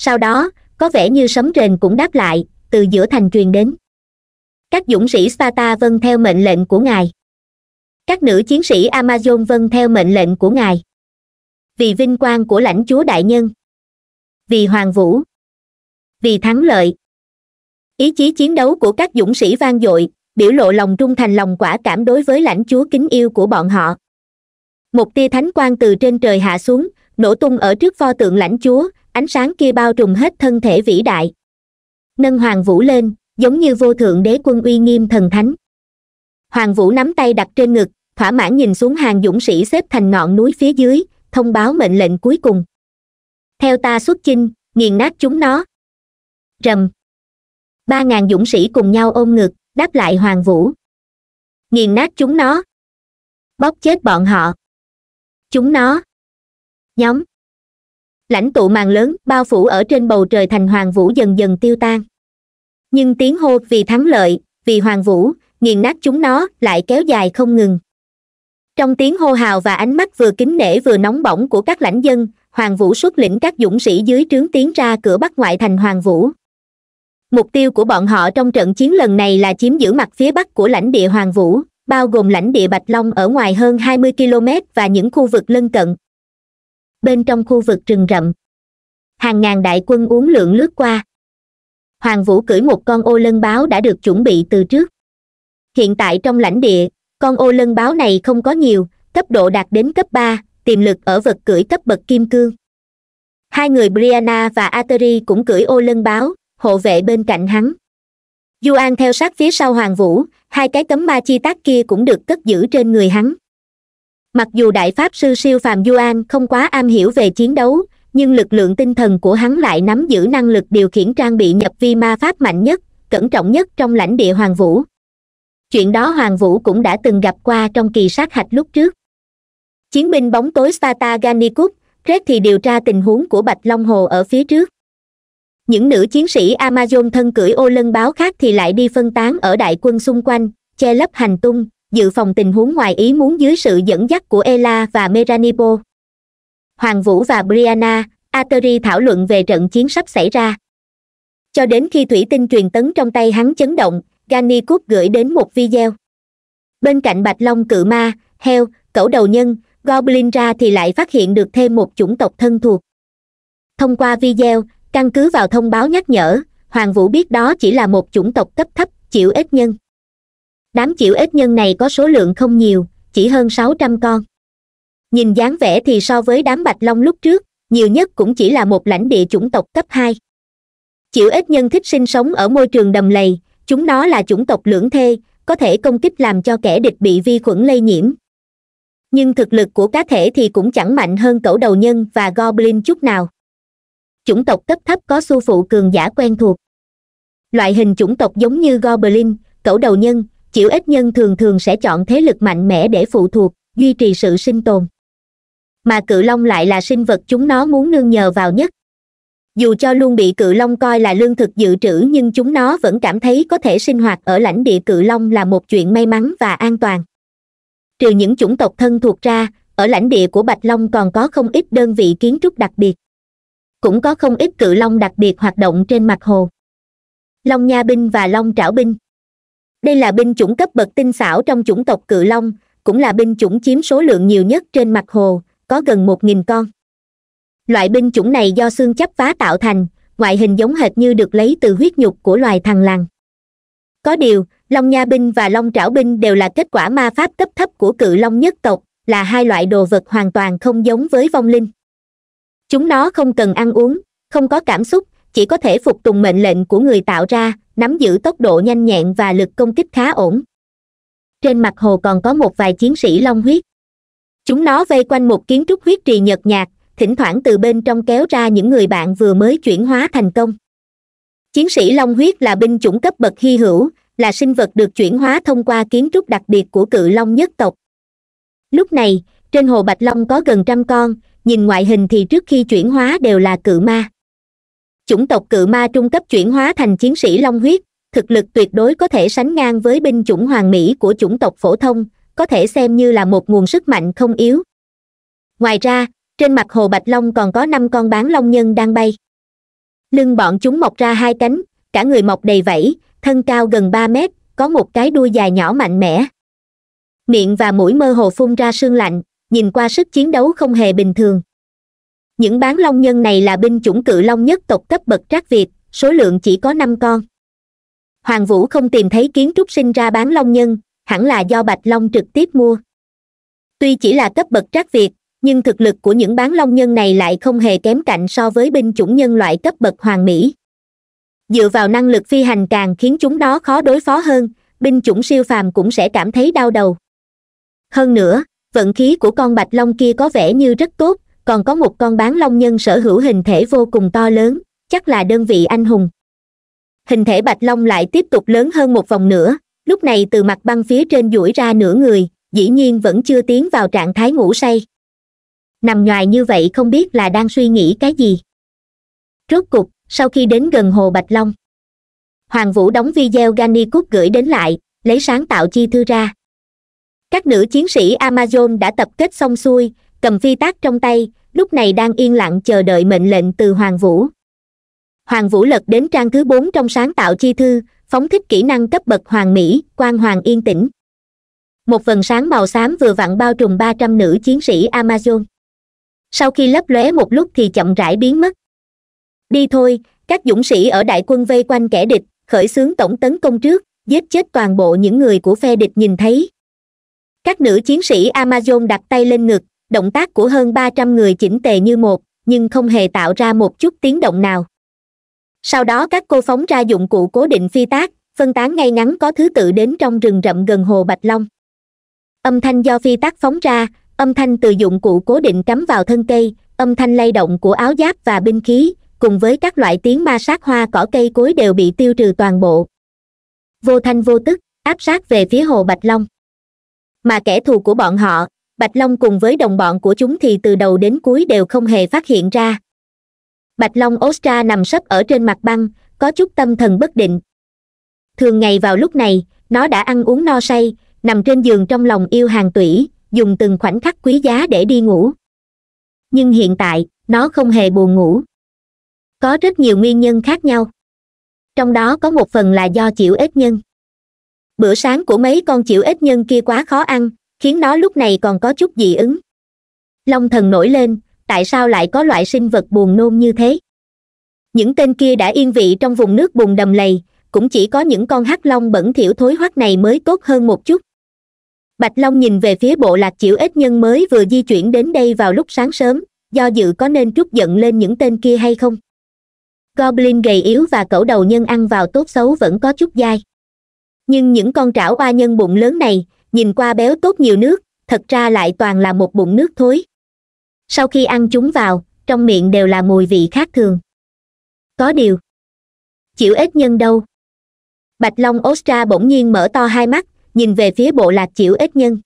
sau đó có vẻ như sấm rền cũng đáp lại từ giữa thành truyền đến các dũng sĩ sparta vâng theo mệnh lệnh của ngài các nữ chiến sĩ amazon vâng theo mệnh lệnh của ngài vì vinh quang của lãnh chúa đại nhân vì hoàng vũ vì thắng lợi ý chí chiến đấu của các dũng sĩ vang dội biểu lộ lòng trung thành lòng quả cảm đối với lãnh chúa kính yêu của bọn họ một tia thánh quang từ trên trời hạ xuống nổ tung ở trước pho tượng lãnh chúa ánh sáng kia bao trùm hết thân thể vĩ đại nâng hoàng vũ lên giống như vô thượng đế quân uy nghiêm thần thánh hoàng vũ nắm tay đặt trên ngực thỏa mãn nhìn xuống hàng dũng sĩ xếp thành ngọn núi phía dưới thông báo mệnh lệnh cuối cùng theo ta xuất chinh nghiền nát chúng nó rầm ba ngàn dũng sĩ cùng nhau ôm ngực đáp lại hoàng vũ nghiền nát chúng nó bóc chết bọn họ chúng nó nhóm lãnh tụ màn lớn bao phủ ở trên bầu trời thành hoàng vũ dần dần tiêu tan nhưng tiếng hô vì thắng lợi vì hoàng vũ nghiền nát chúng nó lại kéo dài không ngừng trong tiếng hô hào và ánh mắt vừa kính nể vừa nóng bỏng của các lãnh dân hoàng vũ xuất lĩnh các dũng sĩ dưới trướng tiến ra cửa bắc ngoại thành hoàng vũ mục tiêu của bọn họ trong trận chiến lần này là chiếm giữ mặt phía bắc của lãnh địa hoàng vũ bao gồm lãnh địa bạch long ở ngoài hơn 20 km và những khu vực lân cận bên trong khu vực rừng rậm hàng ngàn đại quân uống lượng lướt qua hoàng vũ cưỡi một con ô lân báo đã được chuẩn bị từ trước hiện tại trong lãnh địa con ô lân báo này không có nhiều cấp độ đạt đến cấp ba tiềm lực ở vật cưỡi cấp bậc kim cương hai người brianna và ateri cũng cưỡi ô lân báo hộ vệ bên cạnh hắn du an theo sát phía sau hoàng vũ hai cái tấm ma chi tác kia cũng được cất giữ trên người hắn mặc dù đại pháp sư siêu phàm du an không quá am hiểu về chiến đấu nhưng lực lượng tinh thần của hắn lại nắm giữ năng lực điều khiển trang bị nhập vi ma pháp mạnh nhất cẩn trọng nhất trong lãnh địa hoàng vũ chuyện đó hoàng vũ cũng đã từng gặp qua trong kỳ sát hạch lúc trước chiến binh bóng tối sparta ganikup red thì điều tra tình huống của bạch long hồ ở phía trước những nữ chiến sĩ amazon thân cưỡi ô lân báo khác thì lại đi phân tán ở đại quân xung quanh che lấp hành tung dự phòng tình huống ngoài ý muốn dưới sự dẫn dắt của ela và Meranipo, hoàng vũ và brianna ateri thảo luận về trận chiến sắp xảy ra cho đến khi thủy tinh truyền tấn trong tay hắn chấn động gani cúp gửi đến một video bên cạnh bạch long cự ma heo cẩu đầu nhân goblin ra thì lại phát hiện được thêm một chủng tộc thân thuộc thông qua video căn cứ vào thông báo nhắc nhở hoàng vũ biết đó chỉ là một chủng tộc cấp thấp chịu ếch nhân đám chịu ếch nhân này có số lượng không nhiều chỉ hơn sáu trăm con nhìn dáng vẻ thì so với đám bạch long lúc trước nhiều nhất cũng chỉ là một lãnh địa chủng tộc cấp hai chịu ếch nhân thích sinh sống ở môi trường đầm lầy chúng nó là chủng tộc lưỡng thê có thể công kích làm cho kẻ địch bị vi khuẩn lây nhiễm nhưng thực lực của cá thể thì cũng chẳng mạnh hơn cẩu đầu nhân và goblin chút nào chủng tộc cấp thấp có xu phụ cường giả quen thuộc loại hình chủng tộc giống như goblin cẩu đầu nhân chịu ích nhân thường thường sẽ chọn thế lực mạnh mẽ để phụ thuộc duy trì sự sinh tồn mà cự long lại là sinh vật chúng nó muốn nương nhờ vào nhất dù cho luôn bị cự long coi là lương thực dự trữ nhưng chúng nó vẫn cảm thấy có thể sinh hoạt ở lãnh địa cự long là một chuyện may mắn và an toàn trừ những chủng tộc thân thuộc ra ở lãnh địa của bạch long còn có không ít đơn vị kiến trúc đặc biệt cũng có không ít cự long đặc biệt hoạt động trên mặt hồ long nha binh và long trảo binh đây là binh chủng cấp bậc tinh xảo trong chủng tộc cự long cũng là binh chủng chiếm số lượng nhiều nhất trên mặt hồ có gần một nghìn con loại binh chủng này do xương chấp phá tạo thành ngoại hình giống hệt như được lấy từ huyết nhục của loài thằn lằn có điều long nha binh và long trảo binh đều là kết quả ma pháp cấp thấp của cự long nhất tộc là hai loại đồ vật hoàn toàn không giống với vong linh chúng nó không cần ăn uống không có cảm xúc chỉ có thể phục tùng mệnh lệnh của người tạo ra nắm giữ tốc độ nhanh nhẹn và lực công kích khá ổn trên mặt hồ còn có một vài chiến sĩ long huyết chúng nó vây quanh một kiến trúc huyết trì nhật nhạt thỉnh thoảng từ bên trong kéo ra những người bạn vừa mới chuyển hóa thành công chiến sĩ long huyết là binh chủng cấp bậc hy hữu là sinh vật được chuyển hóa thông qua kiến trúc đặc biệt của cự long nhất tộc lúc này trên hồ bạch long có gần trăm con nhìn ngoại hình thì trước khi chuyển hóa đều là cự ma chủng tộc cự ma trung cấp chuyển hóa thành chiến sĩ long huyết thực lực tuyệt đối có thể sánh ngang với binh chủng hoàng mỹ của chủng tộc phổ thông có thể xem như là một nguồn sức mạnh không yếu ngoài ra trên mặt hồ bạch long còn có năm con bán long nhân đang bay lưng bọn chúng mọc ra hai cánh cả người mọc đầy vẫy thân cao gần ba mét có một cái đuôi dài nhỏ mạnh mẽ miệng và mũi mơ hồ phun ra sương lạnh nhìn qua sức chiến đấu không hề bình thường những bán long nhân này là binh chủng cự long nhất tộc cấp bậc trác việt số lượng chỉ có năm con hoàng vũ không tìm thấy kiến trúc sinh ra bán long nhân hẳn là do bạch long trực tiếp mua tuy chỉ là cấp bậc trác việt nhưng thực lực của những bán long nhân này lại không hề kém cạnh so với binh chủng nhân loại cấp bậc hoàng mỹ dựa vào năng lực phi hành càng khiến chúng nó khó đối phó hơn binh chủng siêu phàm cũng sẽ cảm thấy đau đầu hơn nữa vận khí của con bạch long kia có vẻ như rất tốt còn có một con bán long nhân sở hữu hình thể vô cùng to lớn chắc là đơn vị anh hùng hình thể bạch long lại tiếp tục lớn hơn một vòng nữa lúc này từ mặt băng phía trên duỗi ra nửa người dĩ nhiên vẫn chưa tiến vào trạng thái ngủ say nằm ngoài như vậy không biết là đang suy nghĩ cái gì rốt cục sau khi đến gần hồ bạch long hoàng vũ đóng video gani cút gửi đến lại lấy sáng tạo chi thư ra các nữ chiến sĩ amazon đã tập kết xong xuôi cầm phi tác trong tay lúc này đang yên lặng chờ đợi mệnh lệnh từ hoàng vũ hoàng vũ lật đến trang thứ bốn trong sáng tạo chi thư phóng thích kỹ năng cấp bậc hoàng mỹ quan hoàng yên tĩnh một phần sáng màu xám vừa vặn bao trùm ba trăm nữ chiến sĩ amazon sau khi lấp lóe một lúc thì chậm rãi biến mất đi thôi các dũng sĩ ở đại quân vây quanh kẻ địch khởi xướng tổng tấn công trước giết chết toàn bộ những người của phe địch nhìn thấy các nữ chiến sĩ amazon đặt tay lên ngực động tác của hơn ba trăm người chỉnh tề như một nhưng không hề tạo ra một chút tiếng động nào sau đó các cô phóng ra dụng cụ cố định phi tác phân tán ngay ngắn có thứ tự đến trong rừng rậm gần hồ bạch long âm thanh do phi tác phóng ra âm thanh từ dụng cụ cố định cắm vào thân cây âm thanh lay động của áo giáp và binh khí cùng với các loại tiếng ma sát hoa cỏ cây cối đều bị tiêu trừ toàn bộ vô thanh vô tức áp sát về phía hồ bạch long mà kẻ thù của bọn họ bạch long cùng với đồng bọn của chúng thì từ đầu đến cuối đều không hề phát hiện ra bạch long ostra nằm sấp ở trên mặt băng có chút tâm thần bất định thường ngày vào lúc này nó đã ăn uống no say nằm trên giường trong lòng yêu hàng tủy dùng từng khoảnh khắc quý giá để đi ngủ nhưng hiện tại nó không hề buồn ngủ có rất nhiều nguyên nhân khác nhau trong đó có một phần là do chịu ếch nhân bữa sáng của mấy con chịu ếch nhân kia quá khó ăn khiến nó lúc này còn có chút dị ứng long thần nổi lên tại sao lại có loại sinh vật buồn nôn như thế những tên kia đã yên vị trong vùng nước bùn đầm lầy cũng chỉ có những con hắc long bẩn thỉu thối hoắc này mới tốt hơn một chút bạch long nhìn về phía bộ lạc chịu ít nhân mới vừa di chuyển đến đây vào lúc sáng sớm do dự có nên trút giận lên những tên kia hay không goblin gầy yếu và cẩu đầu nhân ăn vào tốt xấu vẫn có chút dai nhưng những con trảo oa nhân bụng lớn này nhìn qua béo tốt nhiều nước thật ra lại toàn là một bụng nước thối sau khi ăn chúng vào trong miệng đều là mùi vị khác thường có điều chịu ít nhân đâu bạch long ostra bỗng nhiên mở to hai mắt nhìn về phía bộ lạc chịu ít nhân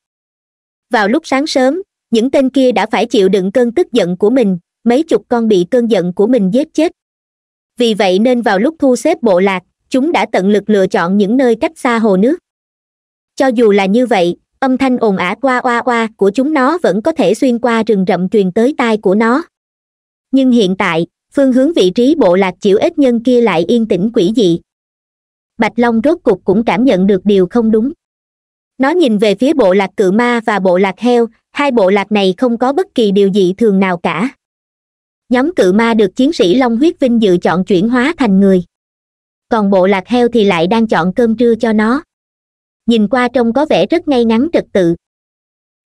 vào lúc sáng sớm những tên kia đã phải chịu đựng cơn tức giận của mình mấy chục con bị cơn giận của mình giết chết vì vậy nên vào lúc thu xếp bộ lạc chúng đã tận lực lựa chọn những nơi cách xa hồ nước cho dù là như vậy âm thanh ồn ả qua oa oa của chúng nó vẫn có thể xuyên qua rừng rậm truyền tới tai của nó nhưng hiện tại phương hướng vị trí bộ lạc chịu ếch nhân kia lại yên tĩnh quỷ dị bạch long rốt cục cũng cảm nhận được điều không đúng nó nhìn về phía bộ lạc cự ma và bộ lạc heo hai bộ lạc này không có bất kỳ điều dị thường nào cả nhóm cự ma được chiến sĩ long huyết vinh dự chọn chuyển hóa thành người còn bộ lạc heo thì lại đang chọn cơm trưa cho nó nhìn qua trông có vẻ rất ngay ngắn trật tự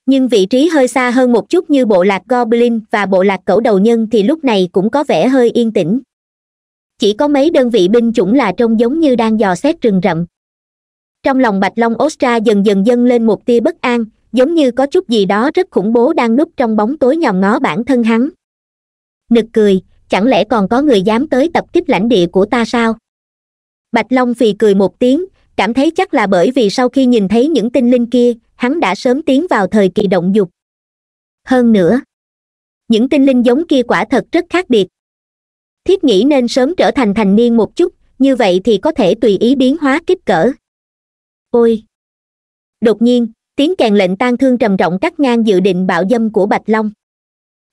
nhưng vị trí hơi xa hơn một chút như bộ lạc goblin và bộ lạc cẩu đầu nhân thì lúc này cũng có vẻ hơi yên tĩnh chỉ có mấy đơn vị binh chủng là trông giống như đang dò xét rừng rậm trong lòng bạch long ostra dần dần dâng lên một tia bất an giống như có chút gì đó rất khủng bố đang núp trong bóng tối nhòm ngó bản thân hắn nực cười chẳng lẽ còn có người dám tới tập kích lãnh địa của ta sao bạch long phì cười một tiếng cảm thấy chắc là bởi vì sau khi nhìn thấy những tinh linh kia hắn đã sớm tiến vào thời kỳ động dục hơn nữa những tinh linh giống kia quả thật rất khác biệt thiết nghĩ nên sớm trở thành thành niên một chút như vậy thì có thể tùy ý biến hóa kích cỡ ôi đột nhiên tiếng kèn lệnh tan thương trầm trọng cắt ngang dự định bạo dâm của bạch long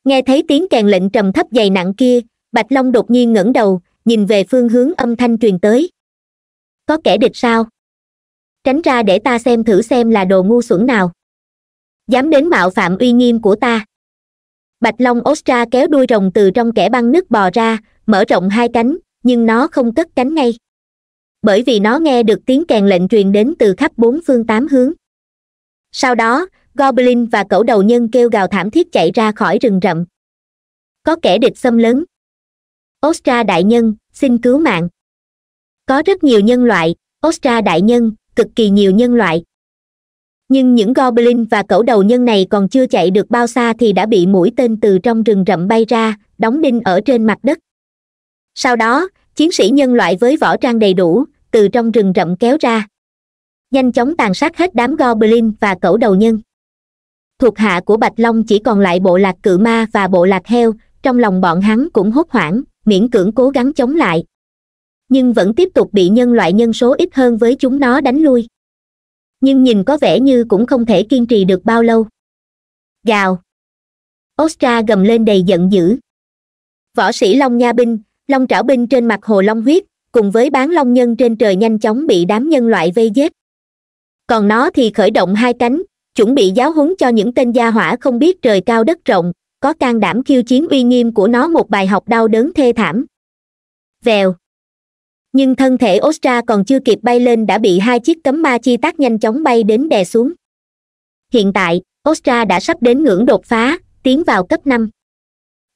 nghe thấy tiếng kèn lệnh trầm thấp dày nặng kia bạch long đột nhiên ngẩng đầu nhìn về phương hướng âm thanh truyền tới có kẻ địch sao tránh ra để ta xem thử xem là đồ ngu xuẩn nào dám đến mạo phạm uy nghiêm của ta bạch long ostra kéo đuôi rồng từ trong kẻ băng nứt bò ra mở rộng hai cánh nhưng nó không cất cánh ngay bởi vì nó nghe được tiếng kèn lệnh truyền đến từ khắp bốn phương tám hướng sau đó goblin và cẩu đầu nhân kêu gào thảm thiết chạy ra khỏi rừng rậm có kẻ địch xâm lớn ostra đại nhân xin cứu mạng có rất nhiều nhân loại ostra đại nhân cực kỳ nhiều nhân loại nhưng những goblin và cẩu đầu nhân này còn chưa chạy được bao xa thì đã bị mũi tên từ trong rừng rậm bay ra đóng đinh ở trên mặt đất sau đó chiến sĩ nhân loại với võ trang đầy đủ từ trong rừng rậm kéo ra nhanh chóng tàn sát hết đám goblin và cẩu đầu nhân thuộc hạ của bạch long chỉ còn lại bộ lạc cự ma và bộ lạc heo trong lòng bọn hắn cũng hốt hoảng miễn cưỡng cố gắng chống lại nhưng vẫn tiếp tục bị nhân loại nhân số ít hơn với chúng nó đánh lui nhưng nhìn có vẻ như cũng không thể kiên trì được bao lâu gào ostra gầm lên đầy giận dữ võ sĩ long nha binh long trảo binh trên mặt hồ long huyết cùng với bán long nhân trên trời nhanh chóng bị đám nhân loại vây giết còn nó thì khởi động hai cánh chuẩn bị giáo huấn cho những tên gia hỏa không biết trời cao đất rộng có can đảm khiêu chiến uy nghiêm của nó một bài học đau đớn thê thảm vèo nhưng thân thể ostra còn chưa kịp bay lên đã bị hai chiếc cấm ma chi tác nhanh chóng bay đến đè xuống hiện tại ostra đã sắp đến ngưỡng đột phá tiến vào cấp năm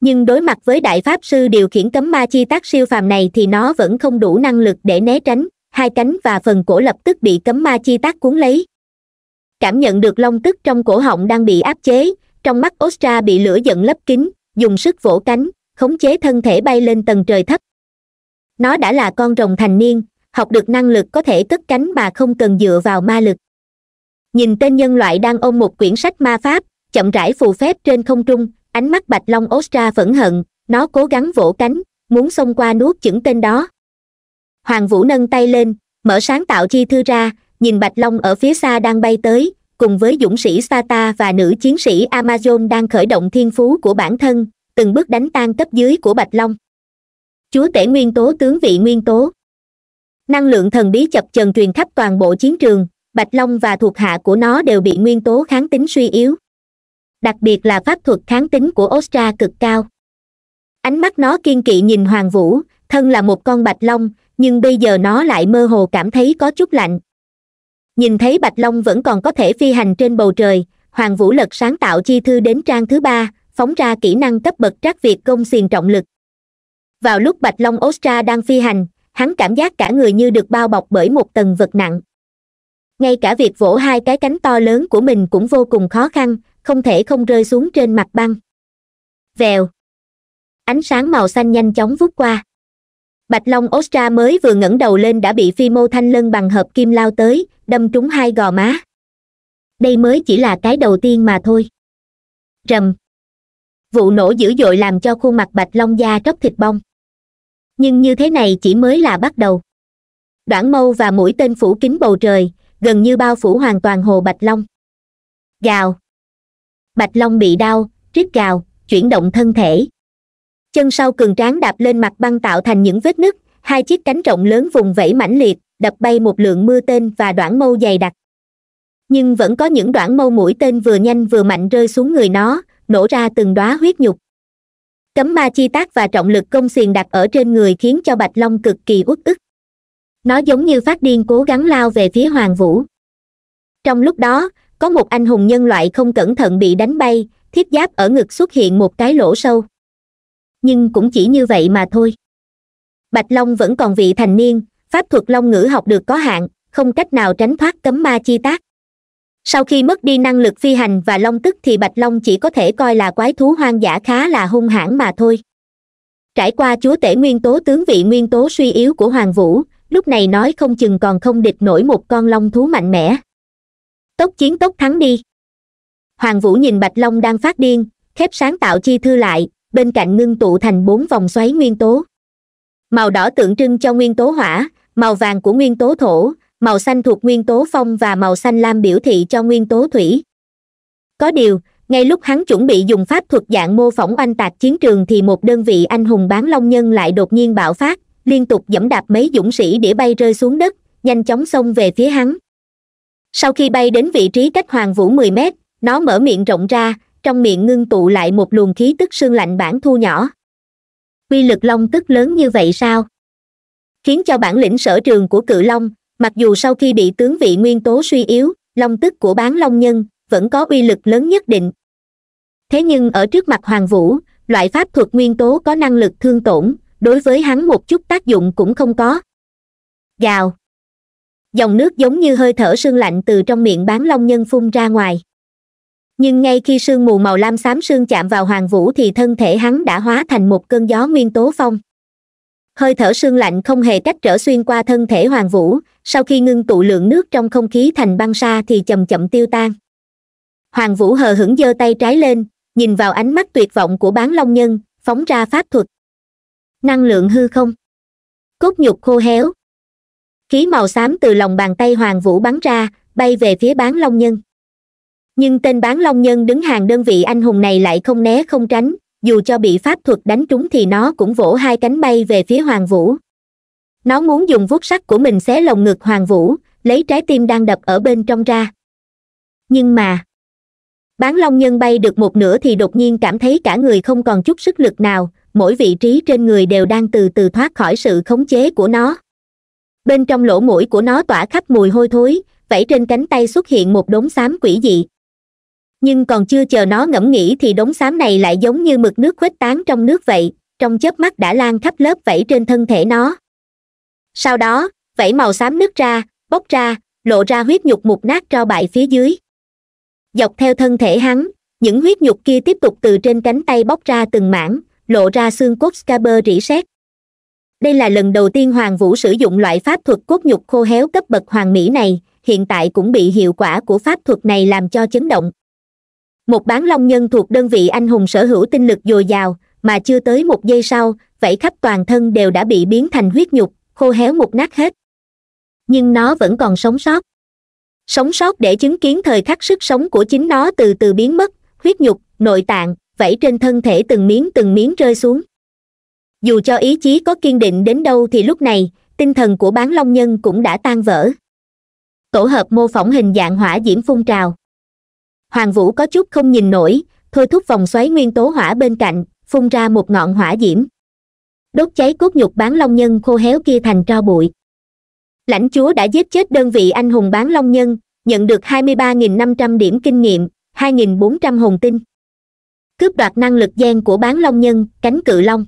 nhưng đối mặt với đại pháp sư điều khiển cấm ma chi tác siêu phàm này thì nó vẫn không đủ năng lực để né tránh hai cánh và phần cổ lập tức bị cấm ma chi tác cuốn lấy cảm nhận được long tức trong cổ họng đang bị áp chế trong mắt ostra bị lửa giận lấp kín dùng sức vỗ cánh khống chế thân thể bay lên tầng trời thấp nó đã là con rồng thành niên học được năng lực có thể cất cánh mà không cần dựa vào ma lực nhìn tên nhân loại đang ôm một quyển sách ma pháp chậm rãi phù phép trên không trung ánh mắt bạch long ostra phẫn hận nó cố gắng vỗ cánh muốn xông qua nuốt chửng tên đó hoàng vũ nâng tay lên mở sáng tạo chi thư ra nhìn bạch long ở phía xa đang bay tới cùng với dũng sĩ sata và nữ chiến sĩ amazon đang khởi động thiên phú của bản thân từng bước đánh tan cấp dưới của bạch long chúa tể nguyên tố tướng vị nguyên tố năng lượng thần bí chập chờn truyền khắp toàn bộ chiến trường bạch long và thuộc hạ của nó đều bị nguyên tố kháng tính suy yếu đặc biệt là pháp thuật kháng tính của ostra cực cao ánh mắt nó kiên kỵ nhìn hoàng vũ thân là một con bạch long nhưng bây giờ nó lại mơ hồ cảm thấy có chút lạnh nhìn thấy bạch long vẫn còn có thể phi hành trên bầu trời hoàng vũ lật sáng tạo chi thư đến trang thứ ba phóng ra kỹ năng cấp bậc trác việt công xiền trọng lực vào lúc bạch long ostra đang phi hành hắn cảm giác cả người như được bao bọc bởi một tầng vật nặng ngay cả việc vỗ hai cái cánh to lớn của mình cũng vô cùng khó khăn không thể không rơi xuống trên mặt băng vèo ánh sáng màu xanh nhanh chóng vút qua bạch long ostra mới vừa ngẩng đầu lên đã bị phi mô thanh lân bằng hợp kim lao tới đâm trúng hai gò má đây mới chỉ là cái đầu tiên mà thôi rầm vụ nổ dữ dội làm cho khuôn mặt bạch long da tróc thịt bong nhưng như thế này chỉ mới là bắt đầu Đoạn mâu và mũi tên phủ kính bầu trời gần như bao phủ hoàn toàn hồ bạch long gào bạch long bị đau rít gào chuyển động thân thể chân sau cường tráng đạp lên mặt băng tạo thành những vết nứt hai chiếc cánh rộng lớn vùng vẫy mãnh liệt đập bay một lượng mưa tên và đoạn mâu dày đặc nhưng vẫn có những đoạn mâu mũi tên vừa nhanh vừa mạnh rơi xuống người nó nổ ra từng đóa huyết nhục cấm ma chi tác và trọng lực công xiềng đặt ở trên người khiến cho bạch long cực kỳ uất ức nó giống như phát điên cố gắng lao về phía hoàng vũ trong lúc đó có một anh hùng nhân loại không cẩn thận bị đánh bay thiết giáp ở ngực xuất hiện một cái lỗ sâu nhưng cũng chỉ như vậy mà thôi bạch long vẫn còn vị thành niên pháp thuật long ngữ học được có hạn không cách nào tránh thoát cấm ma chi tác sau khi mất đi năng lực phi hành và long tức thì bạch long chỉ có thể coi là quái thú hoang dã khá là hung hãn mà thôi trải qua chúa tể nguyên tố tướng vị nguyên tố suy yếu của hoàng vũ lúc này nói không chừng còn không địch nổi một con long thú mạnh mẽ tốc chiến tốc thắng đi hoàng vũ nhìn bạch long đang phát điên khép sáng tạo chi thư lại bên cạnh ngưng tụ thành bốn vòng xoáy nguyên tố màu đỏ tượng trưng cho nguyên tố hỏa màu vàng của nguyên tố thổ màu xanh thuộc nguyên tố phong và màu xanh lam biểu thị cho nguyên tố thủy có điều ngay lúc hắn chuẩn bị dùng pháp thuật dạng mô phỏng oanh tạc chiến trường thì một đơn vị anh hùng bán long nhân lại đột nhiên bạo phát liên tục dẫm đạp mấy dũng sĩ để bay rơi xuống đất nhanh chóng xông về phía hắn sau khi bay đến vị trí cách hoàng vũ mười mét nó mở miệng rộng ra trong miệng ngưng tụ lại một luồng khí tức sương lạnh bản thu nhỏ quy lực long tức lớn như vậy sao khiến cho bản lĩnh sở trường của cự long mặc dù sau khi bị tướng vị nguyên tố suy yếu long tức của bán long nhân vẫn có uy lực lớn nhất định thế nhưng ở trước mặt hoàng vũ loại pháp thuật nguyên tố có năng lực thương tổn đối với hắn một chút tác dụng cũng không có gào dòng nước giống như hơi thở sương lạnh từ trong miệng bán long nhân phun ra ngoài nhưng ngay khi sương mù màu lam xám sương chạm vào hoàng vũ thì thân thể hắn đã hóa thành một cơn gió nguyên tố phong hơi thở sương lạnh không hề cách trở xuyên qua thân thể hoàng vũ sau khi ngưng tụ lượng nước trong không khí thành băng sa thì chậm chậm tiêu tan hoàng vũ hờ hững giơ tay trái lên nhìn vào ánh mắt tuyệt vọng của bán long nhân phóng ra pháp thuật năng lượng hư không cốt nhục khô héo khí màu xám từ lòng bàn tay hoàng vũ bắn ra bay về phía bán long nhân nhưng tên bán long nhân đứng hàng đơn vị anh hùng này lại không né không tránh dù cho bị pháp thuật đánh trúng thì nó cũng vỗ hai cánh bay về phía hoàng vũ nó muốn dùng vuốt sắt của mình xé lồng ngực hoàng vũ lấy trái tim đang đập ở bên trong ra nhưng mà bán long nhân bay được một nửa thì đột nhiên cảm thấy cả người không còn chút sức lực nào mỗi vị trí trên người đều đang từ từ thoát khỏi sự khống chế của nó bên trong lỗ mũi của nó tỏa khắp mùi hôi thối vẫy trên cánh tay xuất hiện một đống xám quỷ dị nhưng còn chưa chờ nó ngẫm nghĩ thì đống xám này lại giống như mực nước khuếch tán trong nước vậy trong chớp mắt đã lan khắp lớp vẫy trên thân thể nó sau đó vẫy màu xám nứt ra bốc ra lộ ra huyết nhục mục nát trao bại phía dưới dọc theo thân thể hắn những huyết nhục kia tiếp tục từ trên cánh tay bốc ra từng mảng lộ ra xương cốt scaber rỉ sét đây là lần đầu tiên hoàng vũ sử dụng loại pháp thuật cốt nhục khô héo cấp bậc hoàng mỹ này hiện tại cũng bị hiệu quả của pháp thuật này làm cho chấn động một bán long nhân thuộc đơn vị anh hùng sở hữu tinh lực dồi dào mà chưa tới một giây sau vẫy khắp toàn thân đều đã bị biến thành huyết nhục khô héo mục nát hết nhưng nó vẫn còn sống sót sống sót để chứng kiến thời khắc sức sống của chính nó từ từ biến mất huyết nhục nội tạng vẫy trên thân thể từng miếng từng miếng rơi xuống dù cho ý chí có kiên định đến đâu thì lúc này tinh thần của bán long nhân cũng đã tan vỡ tổ hợp mô phỏng hình dạng hỏa diễm phun trào hoàng vũ có chút không nhìn nổi thôi thúc vòng xoáy nguyên tố hỏa bên cạnh phun ra một ngọn hỏa diễm đốt cháy cốt nhục bán long nhân khô héo kia thành tro bụi lãnh chúa đã giết chết đơn vị anh hùng bán long nhân nhận được 23.500 điểm kinh nghiệm 2.400 hồn tinh cướp đoạt năng lực gian của bán long nhân cánh cự long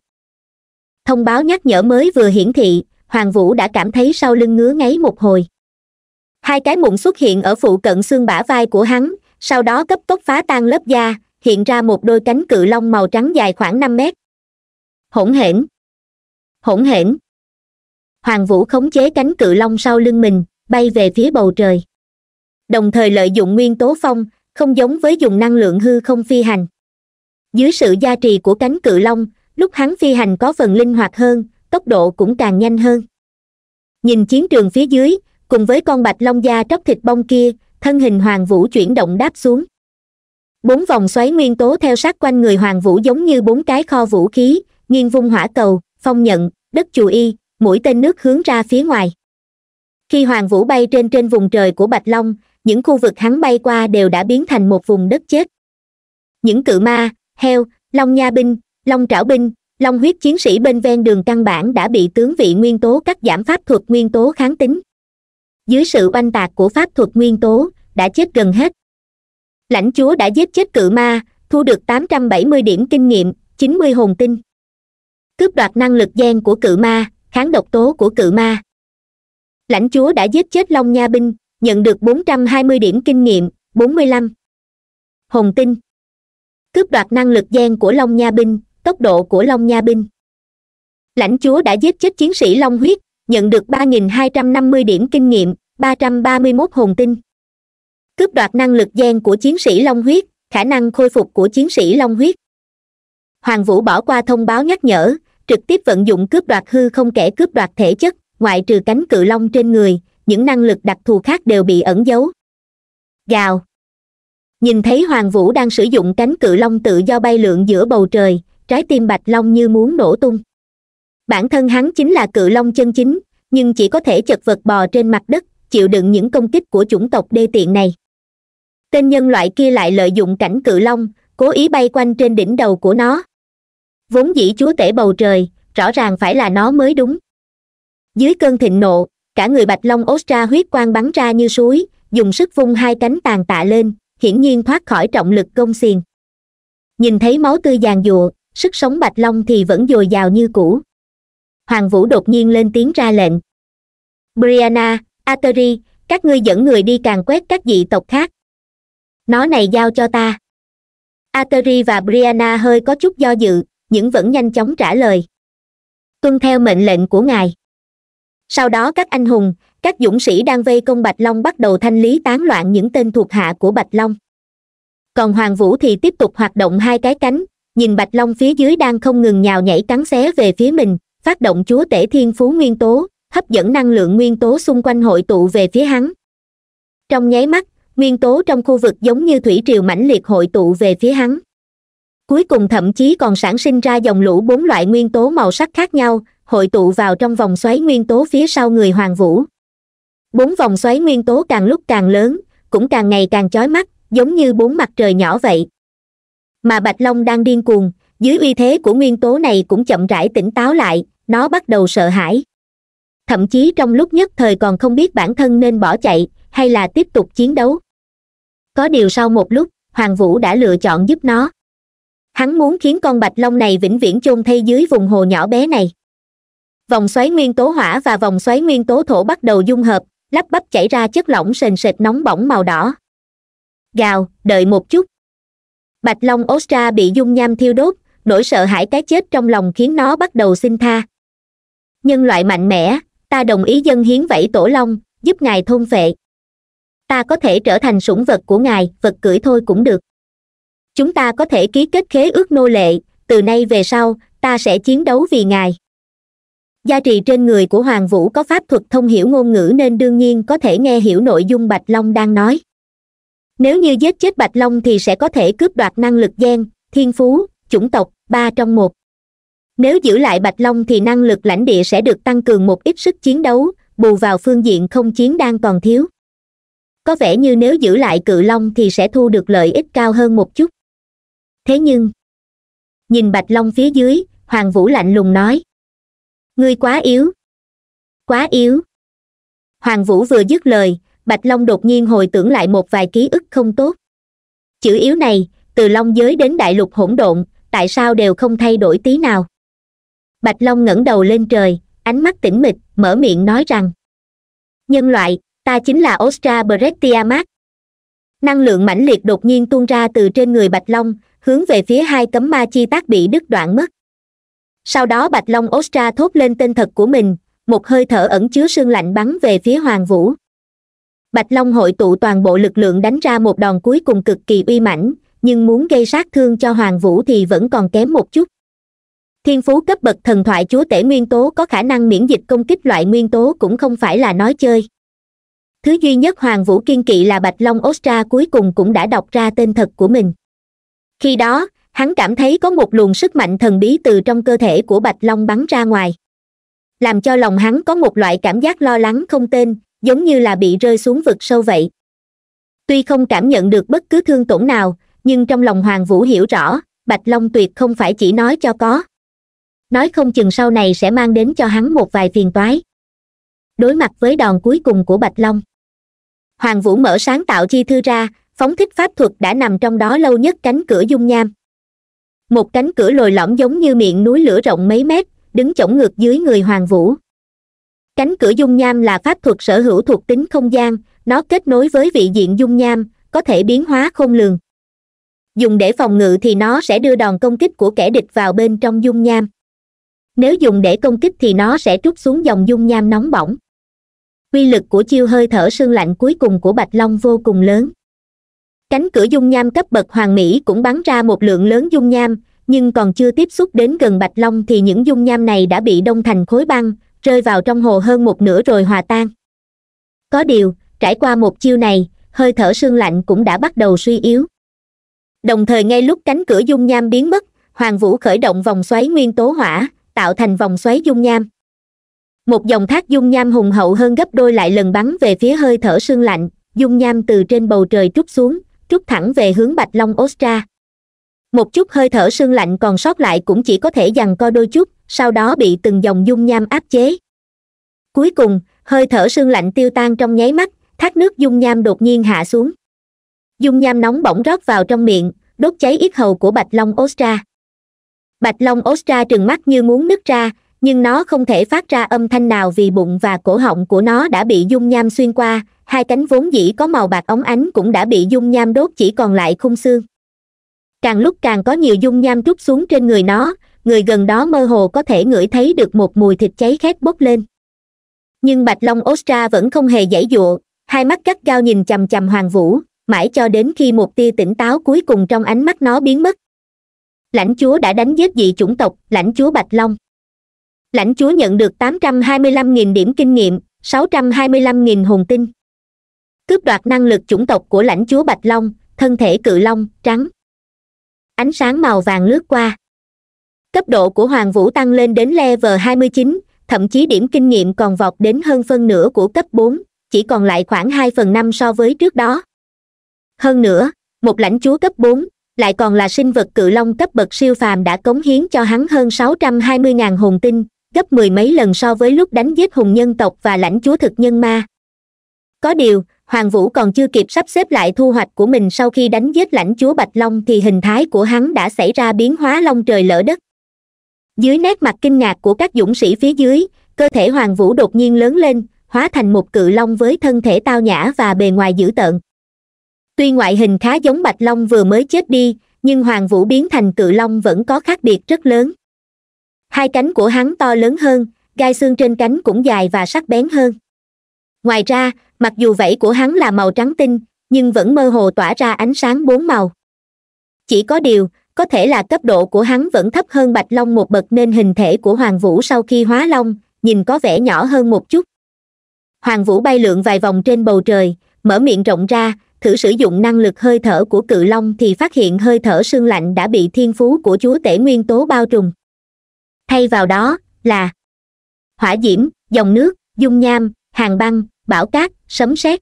thông báo nhắc nhở mới vừa hiển thị hoàng vũ đã cảm thấy sau lưng ngứa ngáy một hồi hai cái mụn xuất hiện ở phụ cận xương bả vai của hắn sau đó cấp tốc phá tan lớp da hiện ra một đôi cánh cự long màu trắng dài khoảng năm mét hỗn hển hỗn hển hoàng vũ khống chế cánh cự long sau lưng mình bay về phía bầu trời đồng thời lợi dụng nguyên tố phong không giống với dùng năng lượng hư không phi hành dưới sự gia trì của cánh cự long lúc hắn phi hành có phần linh hoạt hơn tốc độ cũng càng nhanh hơn nhìn chiến trường phía dưới cùng với con bạch long da tróc thịt bông kia thân hình hoàng vũ chuyển động đáp xuống bốn vòng xoáy nguyên tố theo sát quanh người hoàng vũ giống như bốn cái kho vũ khí nghiêng vung hỏa cầu phong nhận đất chù y mũi tên nước hướng ra phía ngoài khi hoàng vũ bay trên trên vùng trời của bạch long những khu vực hắn bay qua đều đã biến thành một vùng đất chết những cự ma heo long nha binh long trảo binh long huyết chiến sĩ bên ven đường căn bản đã bị tướng vị nguyên tố cắt giảm pháp thuật nguyên tố kháng tính dưới sự oanh tạc của pháp thuật nguyên tố đã chết gần hết lãnh chúa đã giết chết cự ma thu được tám trăm bảy mươi điểm kinh nghiệm chín mươi hồn tinh cướp đoạt năng lực gen của cự ma kháng độc tố của cự ma lãnh chúa đã giết chết long nha binh nhận được bốn trăm hai mươi điểm kinh nghiệm bốn mươi lăm hồn tinh cướp đoạt năng lực gen của long nha binh tốc độ của long nha binh lãnh chúa đã giết chết chiến sĩ long huyết nhận được ba nghìn hai trăm năm mươi điểm kinh nghiệm ba trăm ba mươi mốt hồn tinh cướp đoạt năng lực gen của chiến sĩ long huyết khả năng khôi phục của chiến sĩ long huyết hoàng vũ bỏ qua thông báo nhắc nhở trực tiếp vận dụng cướp đoạt hư không kẻ cướp đoạt thể chất ngoại trừ cánh cự long trên người những năng lực đặc thù khác đều bị ẩn giấu gào nhìn thấy hoàng vũ đang sử dụng cánh cự long tự do bay lượn giữa bầu trời trái tim bạch long như muốn nổ tung bản thân hắn chính là cự long chân chính nhưng chỉ có thể chật vật bò trên mặt đất chịu đựng những công kích của chủng tộc đê tiện này tên nhân loại kia lại lợi dụng cảnh cự long cố ý bay quanh trên đỉnh đầu của nó vốn dĩ chúa tể bầu trời rõ ràng phải là nó mới đúng dưới cơn thịnh nộ cả người bạch long ostra huyết quang bắn ra như suối dùng sức vung hai cánh tàn tạ lên hiển nhiên thoát khỏi trọng lực công xiềng nhìn thấy máu tươi giàn giụa sức sống bạch long thì vẫn dồi dào như cũ hoàng vũ đột nhiên lên tiếng ra lệnh brianna ateri các ngươi dẫn người đi càng quét các dị tộc khác nó này giao cho ta ateri và brianna hơi có chút do dự nhưng vẫn nhanh chóng trả lời tuân theo mệnh lệnh của ngài sau đó các anh hùng các dũng sĩ đang vây công bạch long bắt đầu thanh lý tán loạn những tên thuộc hạ của bạch long còn hoàng vũ thì tiếp tục hoạt động hai cái cánh nhìn bạch long phía dưới đang không ngừng nhào nhảy cắn xé về phía mình phát động chúa tể thiên phú nguyên tố hấp dẫn năng lượng nguyên tố xung quanh hội tụ về phía hắn trong nháy mắt nguyên tố trong khu vực giống như thủy triều mãnh liệt hội tụ về phía hắn cuối cùng thậm chí còn sản sinh ra dòng lũ bốn loại nguyên tố màu sắc khác nhau hội tụ vào trong vòng xoáy nguyên tố phía sau người hoàng vũ bốn vòng xoáy nguyên tố càng lúc càng lớn cũng càng ngày càng chói mắt giống như bốn mặt trời nhỏ vậy mà bạch long đang điên cuồng dưới uy thế của nguyên tố này cũng chậm rãi tỉnh táo lại nó bắt đầu sợ hãi thậm chí trong lúc nhất thời còn không biết bản thân nên bỏ chạy hay là tiếp tục chiến đấu có điều sau một lúc hoàng vũ đã lựa chọn giúp nó hắn muốn khiến con bạch long này vĩnh viễn chôn thay dưới vùng hồ nhỏ bé này vòng xoáy nguyên tố hỏa và vòng xoáy nguyên tố thổ bắt đầu dung hợp lắp bắp chảy ra chất lỏng sền sệt nóng bỏng màu đỏ gào đợi một chút bạch long ostra bị dung nham thiêu đốt nỗi sợ hãi cái chết trong lòng khiến nó bắt đầu xin tha nhân loại mạnh mẽ ta đồng ý dân hiến vẫy tổ long giúp ngài thôn vệ ta có thể trở thành sủng vật của ngài vật cưỡi thôi cũng được chúng ta có thể ký kết khế ước nô lệ từ nay về sau ta sẽ chiến đấu vì ngài gia trì trên người của hoàng vũ có pháp thuật thông hiểu ngôn ngữ nên đương nhiên có thể nghe hiểu nội dung bạch long đang nói nếu như giết chết bạch long thì sẽ có thể cướp đoạt năng lực gen thiên phú chủng tộc ba trong một nếu giữ lại bạch long thì năng lực lãnh địa sẽ được tăng cường một ít sức chiến đấu bù vào phương diện không chiến đang còn thiếu có vẻ như nếu giữ lại cự long thì sẽ thu được lợi ích cao hơn một chút thế nhưng nhìn bạch long phía dưới hoàng vũ lạnh lùng nói ngươi quá yếu quá yếu hoàng vũ vừa dứt lời bạch long đột nhiên hồi tưởng lại một vài ký ức không tốt chữ yếu này từ long giới đến đại lục hỗn độn tại sao đều không thay đổi tí nào bạch long ngẩng đầu lên trời ánh mắt tĩnh mịch mở miệng nói rằng nhân loại ta chính là ostra bretiamat năng lượng mãnh liệt đột nhiên tuôn ra từ trên người bạch long hướng về phía hai cấm ma chi tác bị đứt đoạn mất sau đó bạch long ostra thốt lên tên thật của mình một hơi thở ẩn chứa sương lạnh bắn về phía hoàng vũ bạch long hội tụ toàn bộ lực lượng đánh ra một đòn cuối cùng cực kỳ uy mãnh nhưng muốn gây sát thương cho hoàng vũ thì vẫn còn kém một chút thiên phú cấp bậc thần thoại chúa tể nguyên tố có khả năng miễn dịch công kích loại nguyên tố cũng không phải là nói chơi thứ duy nhất hoàng vũ kiên kỵ là bạch long ostra cuối cùng cũng đã đọc ra tên thật của mình khi đó hắn cảm thấy có một luồng sức mạnh thần bí từ trong cơ thể của bạch long bắn ra ngoài làm cho lòng hắn có một loại cảm giác lo lắng không tên giống như là bị rơi xuống vực sâu vậy tuy không cảm nhận được bất cứ thương tổn nào nhưng trong lòng hoàng vũ hiểu rõ bạch long tuyệt không phải chỉ nói cho có nói không chừng sau này sẽ mang đến cho hắn một vài phiền toái đối mặt với đòn cuối cùng của bạch long hoàng vũ mở sáng tạo chi thư ra phóng thích pháp thuật đã nằm trong đó lâu nhất cánh cửa dung nham một cánh cửa lồi lõm giống như miệng núi lửa rộng mấy mét đứng chổng ngược dưới người hoàng vũ cánh cửa dung nham là pháp thuật sở hữu thuộc tính không gian nó kết nối với vị diện dung nham có thể biến hóa khôn lường dùng để phòng ngự thì nó sẽ đưa đòn công kích của kẻ địch vào bên trong dung nham nếu dùng để công kích thì nó sẽ trút xuống dòng dung nham nóng bỏng uy lực của chiêu hơi thở sương lạnh cuối cùng của bạch long vô cùng lớn cánh cửa dung nham cấp bậc hoàng mỹ cũng bắn ra một lượng lớn dung nham nhưng còn chưa tiếp xúc đến gần bạch long thì những dung nham này đã bị đông thành khối băng rơi vào trong hồ hơn một nửa rồi hòa tan có điều trải qua một chiêu này hơi thở sương lạnh cũng đã bắt đầu suy yếu đồng thời ngay lúc cánh cửa dung nham biến mất hoàng vũ khởi động vòng xoáy nguyên tố hỏa tạo thành vòng xoáy dung nham một dòng thác dung nham hùng hậu hơn gấp đôi lại lần bắn về phía hơi thở sương lạnh dung nham từ trên bầu trời trút xuống trút thẳng về hướng bạch long ostra một chút hơi thở sương lạnh còn sót lại cũng chỉ có thể giằng co đôi chút sau đó bị từng dòng dung nham áp chế cuối cùng hơi thở sương lạnh tiêu tan trong nháy mắt thác nước dung nham đột nhiên hạ xuống dung nham nóng bỏng rót vào trong miệng đốt cháy ít hầu của bạch long ostra bạch long ostra trừng mắt như muốn nứt ra nhưng nó không thể phát ra âm thanh nào vì bụng và cổ họng của nó đã bị dung nham xuyên qua hai cánh vốn dĩ có màu bạc óng ánh cũng đã bị dung nham đốt chỉ còn lại khung xương càng lúc càng có nhiều dung nham trút xuống trên người nó người gần đó mơ hồ có thể ngửi thấy được một mùi thịt cháy khét bốc lên nhưng bạch long ostra vẫn không hề giải dụa hai mắt cắt gao nhìn chằm chằm hoàng vũ mãi cho đến khi một tia tỉnh táo cuối cùng trong ánh mắt nó biến mất lãnh chúa đã đánh giết dị chủng tộc lãnh chúa bạch long lãnh chúa nhận được 825.000 điểm kinh nghiệm 625.000 hồn tinh cướp đoạt năng lực chủng tộc của lãnh chúa bạch long thân thể cự long trắng ánh sáng màu vàng lướt qua cấp độ của hoàng vũ tăng lên đến level 29, thậm chí điểm kinh nghiệm còn vọt đến hơn phân nửa của cấp 4, chỉ còn lại khoảng 2 phần 5 so với trước đó hơn nữa một lãnh chúa cấp 4, lại còn là sinh vật cự long cấp bậc siêu phàm đã cống hiến cho hắn hơn 620.000 hồn tinh gấp mười mấy lần so với lúc đánh giết hùng nhân tộc và lãnh chúa thực nhân ma có điều hoàng vũ còn chưa kịp sắp xếp lại thu hoạch của mình sau khi đánh giết lãnh chúa bạch long thì hình thái của hắn đã xảy ra biến hóa long trời lỡ đất dưới nét mặt kinh ngạc của các dũng sĩ phía dưới cơ thể hoàng vũ đột nhiên lớn lên hóa thành một cự long với thân thể tao nhã và bề ngoài dữ tợn tuy ngoại hình khá giống bạch long vừa mới chết đi nhưng hoàng vũ biến thành cự long vẫn có khác biệt rất lớn hai cánh của hắn to lớn hơn gai xương trên cánh cũng dài và sắc bén hơn ngoài ra mặc dù vảy của hắn là màu trắng tinh nhưng vẫn mơ hồ tỏa ra ánh sáng bốn màu chỉ có điều có thể là cấp độ của hắn vẫn thấp hơn bạch long một bậc nên hình thể của hoàng vũ sau khi hóa long nhìn có vẻ nhỏ hơn một chút hoàng vũ bay lượn vài vòng trên bầu trời mở miệng rộng ra thử sử dụng năng lực hơi thở của cự long thì phát hiện hơi thở sương lạnh đã bị thiên phú của chúa tể nguyên tố bao trùm thay vào đó là hỏa diễm dòng nước dung nham hàng băng bão cát sấm sét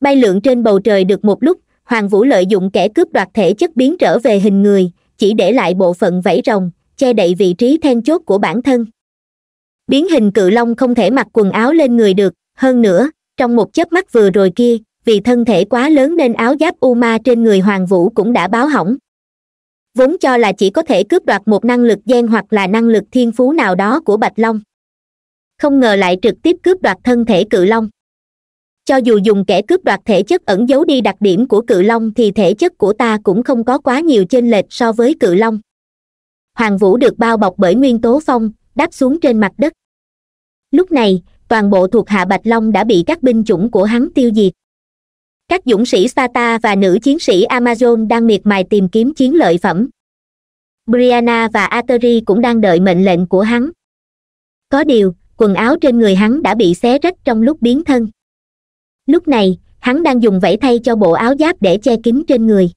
bay lượn trên bầu trời được một lúc hoàng vũ lợi dụng kẻ cướp đoạt thể chất biến trở về hình người chỉ để lại bộ phận vẫy rồng che đậy vị trí then chốt của bản thân biến hình cự long không thể mặc quần áo lên người được hơn nữa trong một chớp mắt vừa rồi kia vì thân thể quá lớn nên áo giáp u ma trên người hoàng vũ cũng đã báo hỏng vốn cho là chỉ có thể cướp đoạt một năng lực gen hoặc là năng lực thiên phú nào đó của bạch long không ngờ lại trực tiếp cướp đoạt thân thể cự long cho dù dùng kẻ cướp đoạt thể chất ẩn giấu đi đặc điểm của cự long thì thể chất của ta cũng không có quá nhiều chênh lệch so với cự long hoàng vũ được bao bọc bởi nguyên tố phong đáp xuống trên mặt đất lúc này toàn bộ thuộc hạ bạch long đã bị các binh chủng của hắn tiêu diệt các dũng sĩ Sparta và nữ chiến sĩ amazon đang miệt mài tìm kiếm chiến lợi phẩm brianna và ateri cũng đang đợi mệnh lệnh của hắn có điều quần áo trên người hắn đã bị xé rách trong lúc biến thân lúc này hắn đang dùng vẫy thay cho bộ áo giáp để che kín trên người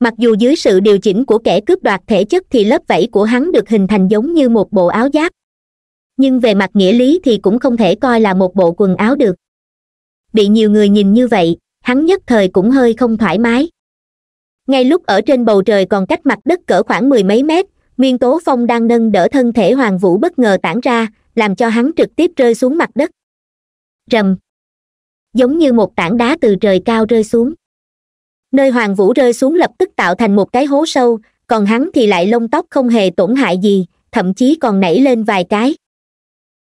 mặc dù dưới sự điều chỉnh của kẻ cướp đoạt thể chất thì lớp vẫy của hắn được hình thành giống như một bộ áo giáp nhưng về mặt nghĩa lý thì cũng không thể coi là một bộ quần áo được bị nhiều người nhìn như vậy hắn nhất thời cũng hơi không thoải mái ngay lúc ở trên bầu trời còn cách mặt đất cỡ khoảng mười mấy mét nguyên tố phong đang nâng đỡ thân thể hoàng vũ bất ngờ tản ra làm cho hắn trực tiếp rơi xuống mặt đất rầm giống như một tảng đá từ trời cao rơi xuống nơi hoàng vũ rơi xuống lập tức tạo thành một cái hố sâu còn hắn thì lại lông tóc không hề tổn hại gì thậm chí còn nảy lên vài cái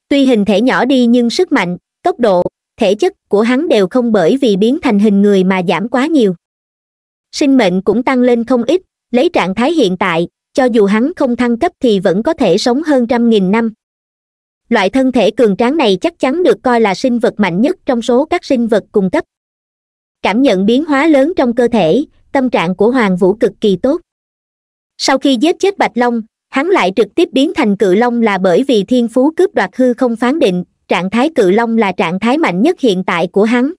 tuy hình thể nhỏ đi nhưng sức mạnh tốc độ thể chất của hắn đều không bởi vì biến thành hình người mà giảm quá nhiều sinh mệnh cũng tăng lên không ít lấy trạng thái hiện tại cho dù hắn không thăng cấp thì vẫn có thể sống hơn trăm nghìn năm loại thân thể cường tráng này chắc chắn được coi là sinh vật mạnh nhất trong số các sinh vật cung cấp cảm nhận biến hóa lớn trong cơ thể tâm trạng của hoàng vũ cực kỳ tốt sau khi giết chết bạch long hắn lại trực tiếp biến thành cự long là bởi vì thiên phú cướp đoạt hư không phán định trạng thái cự long là trạng thái mạnh nhất hiện tại của hắn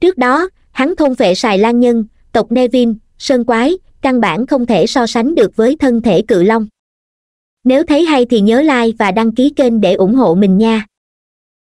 trước đó hắn thôn vệ xài lan nhân tộc nevin sơn quái căn bản không thể so sánh được với thân thể cự long nếu thấy hay thì nhớ like và đăng ký kênh để ủng hộ mình nha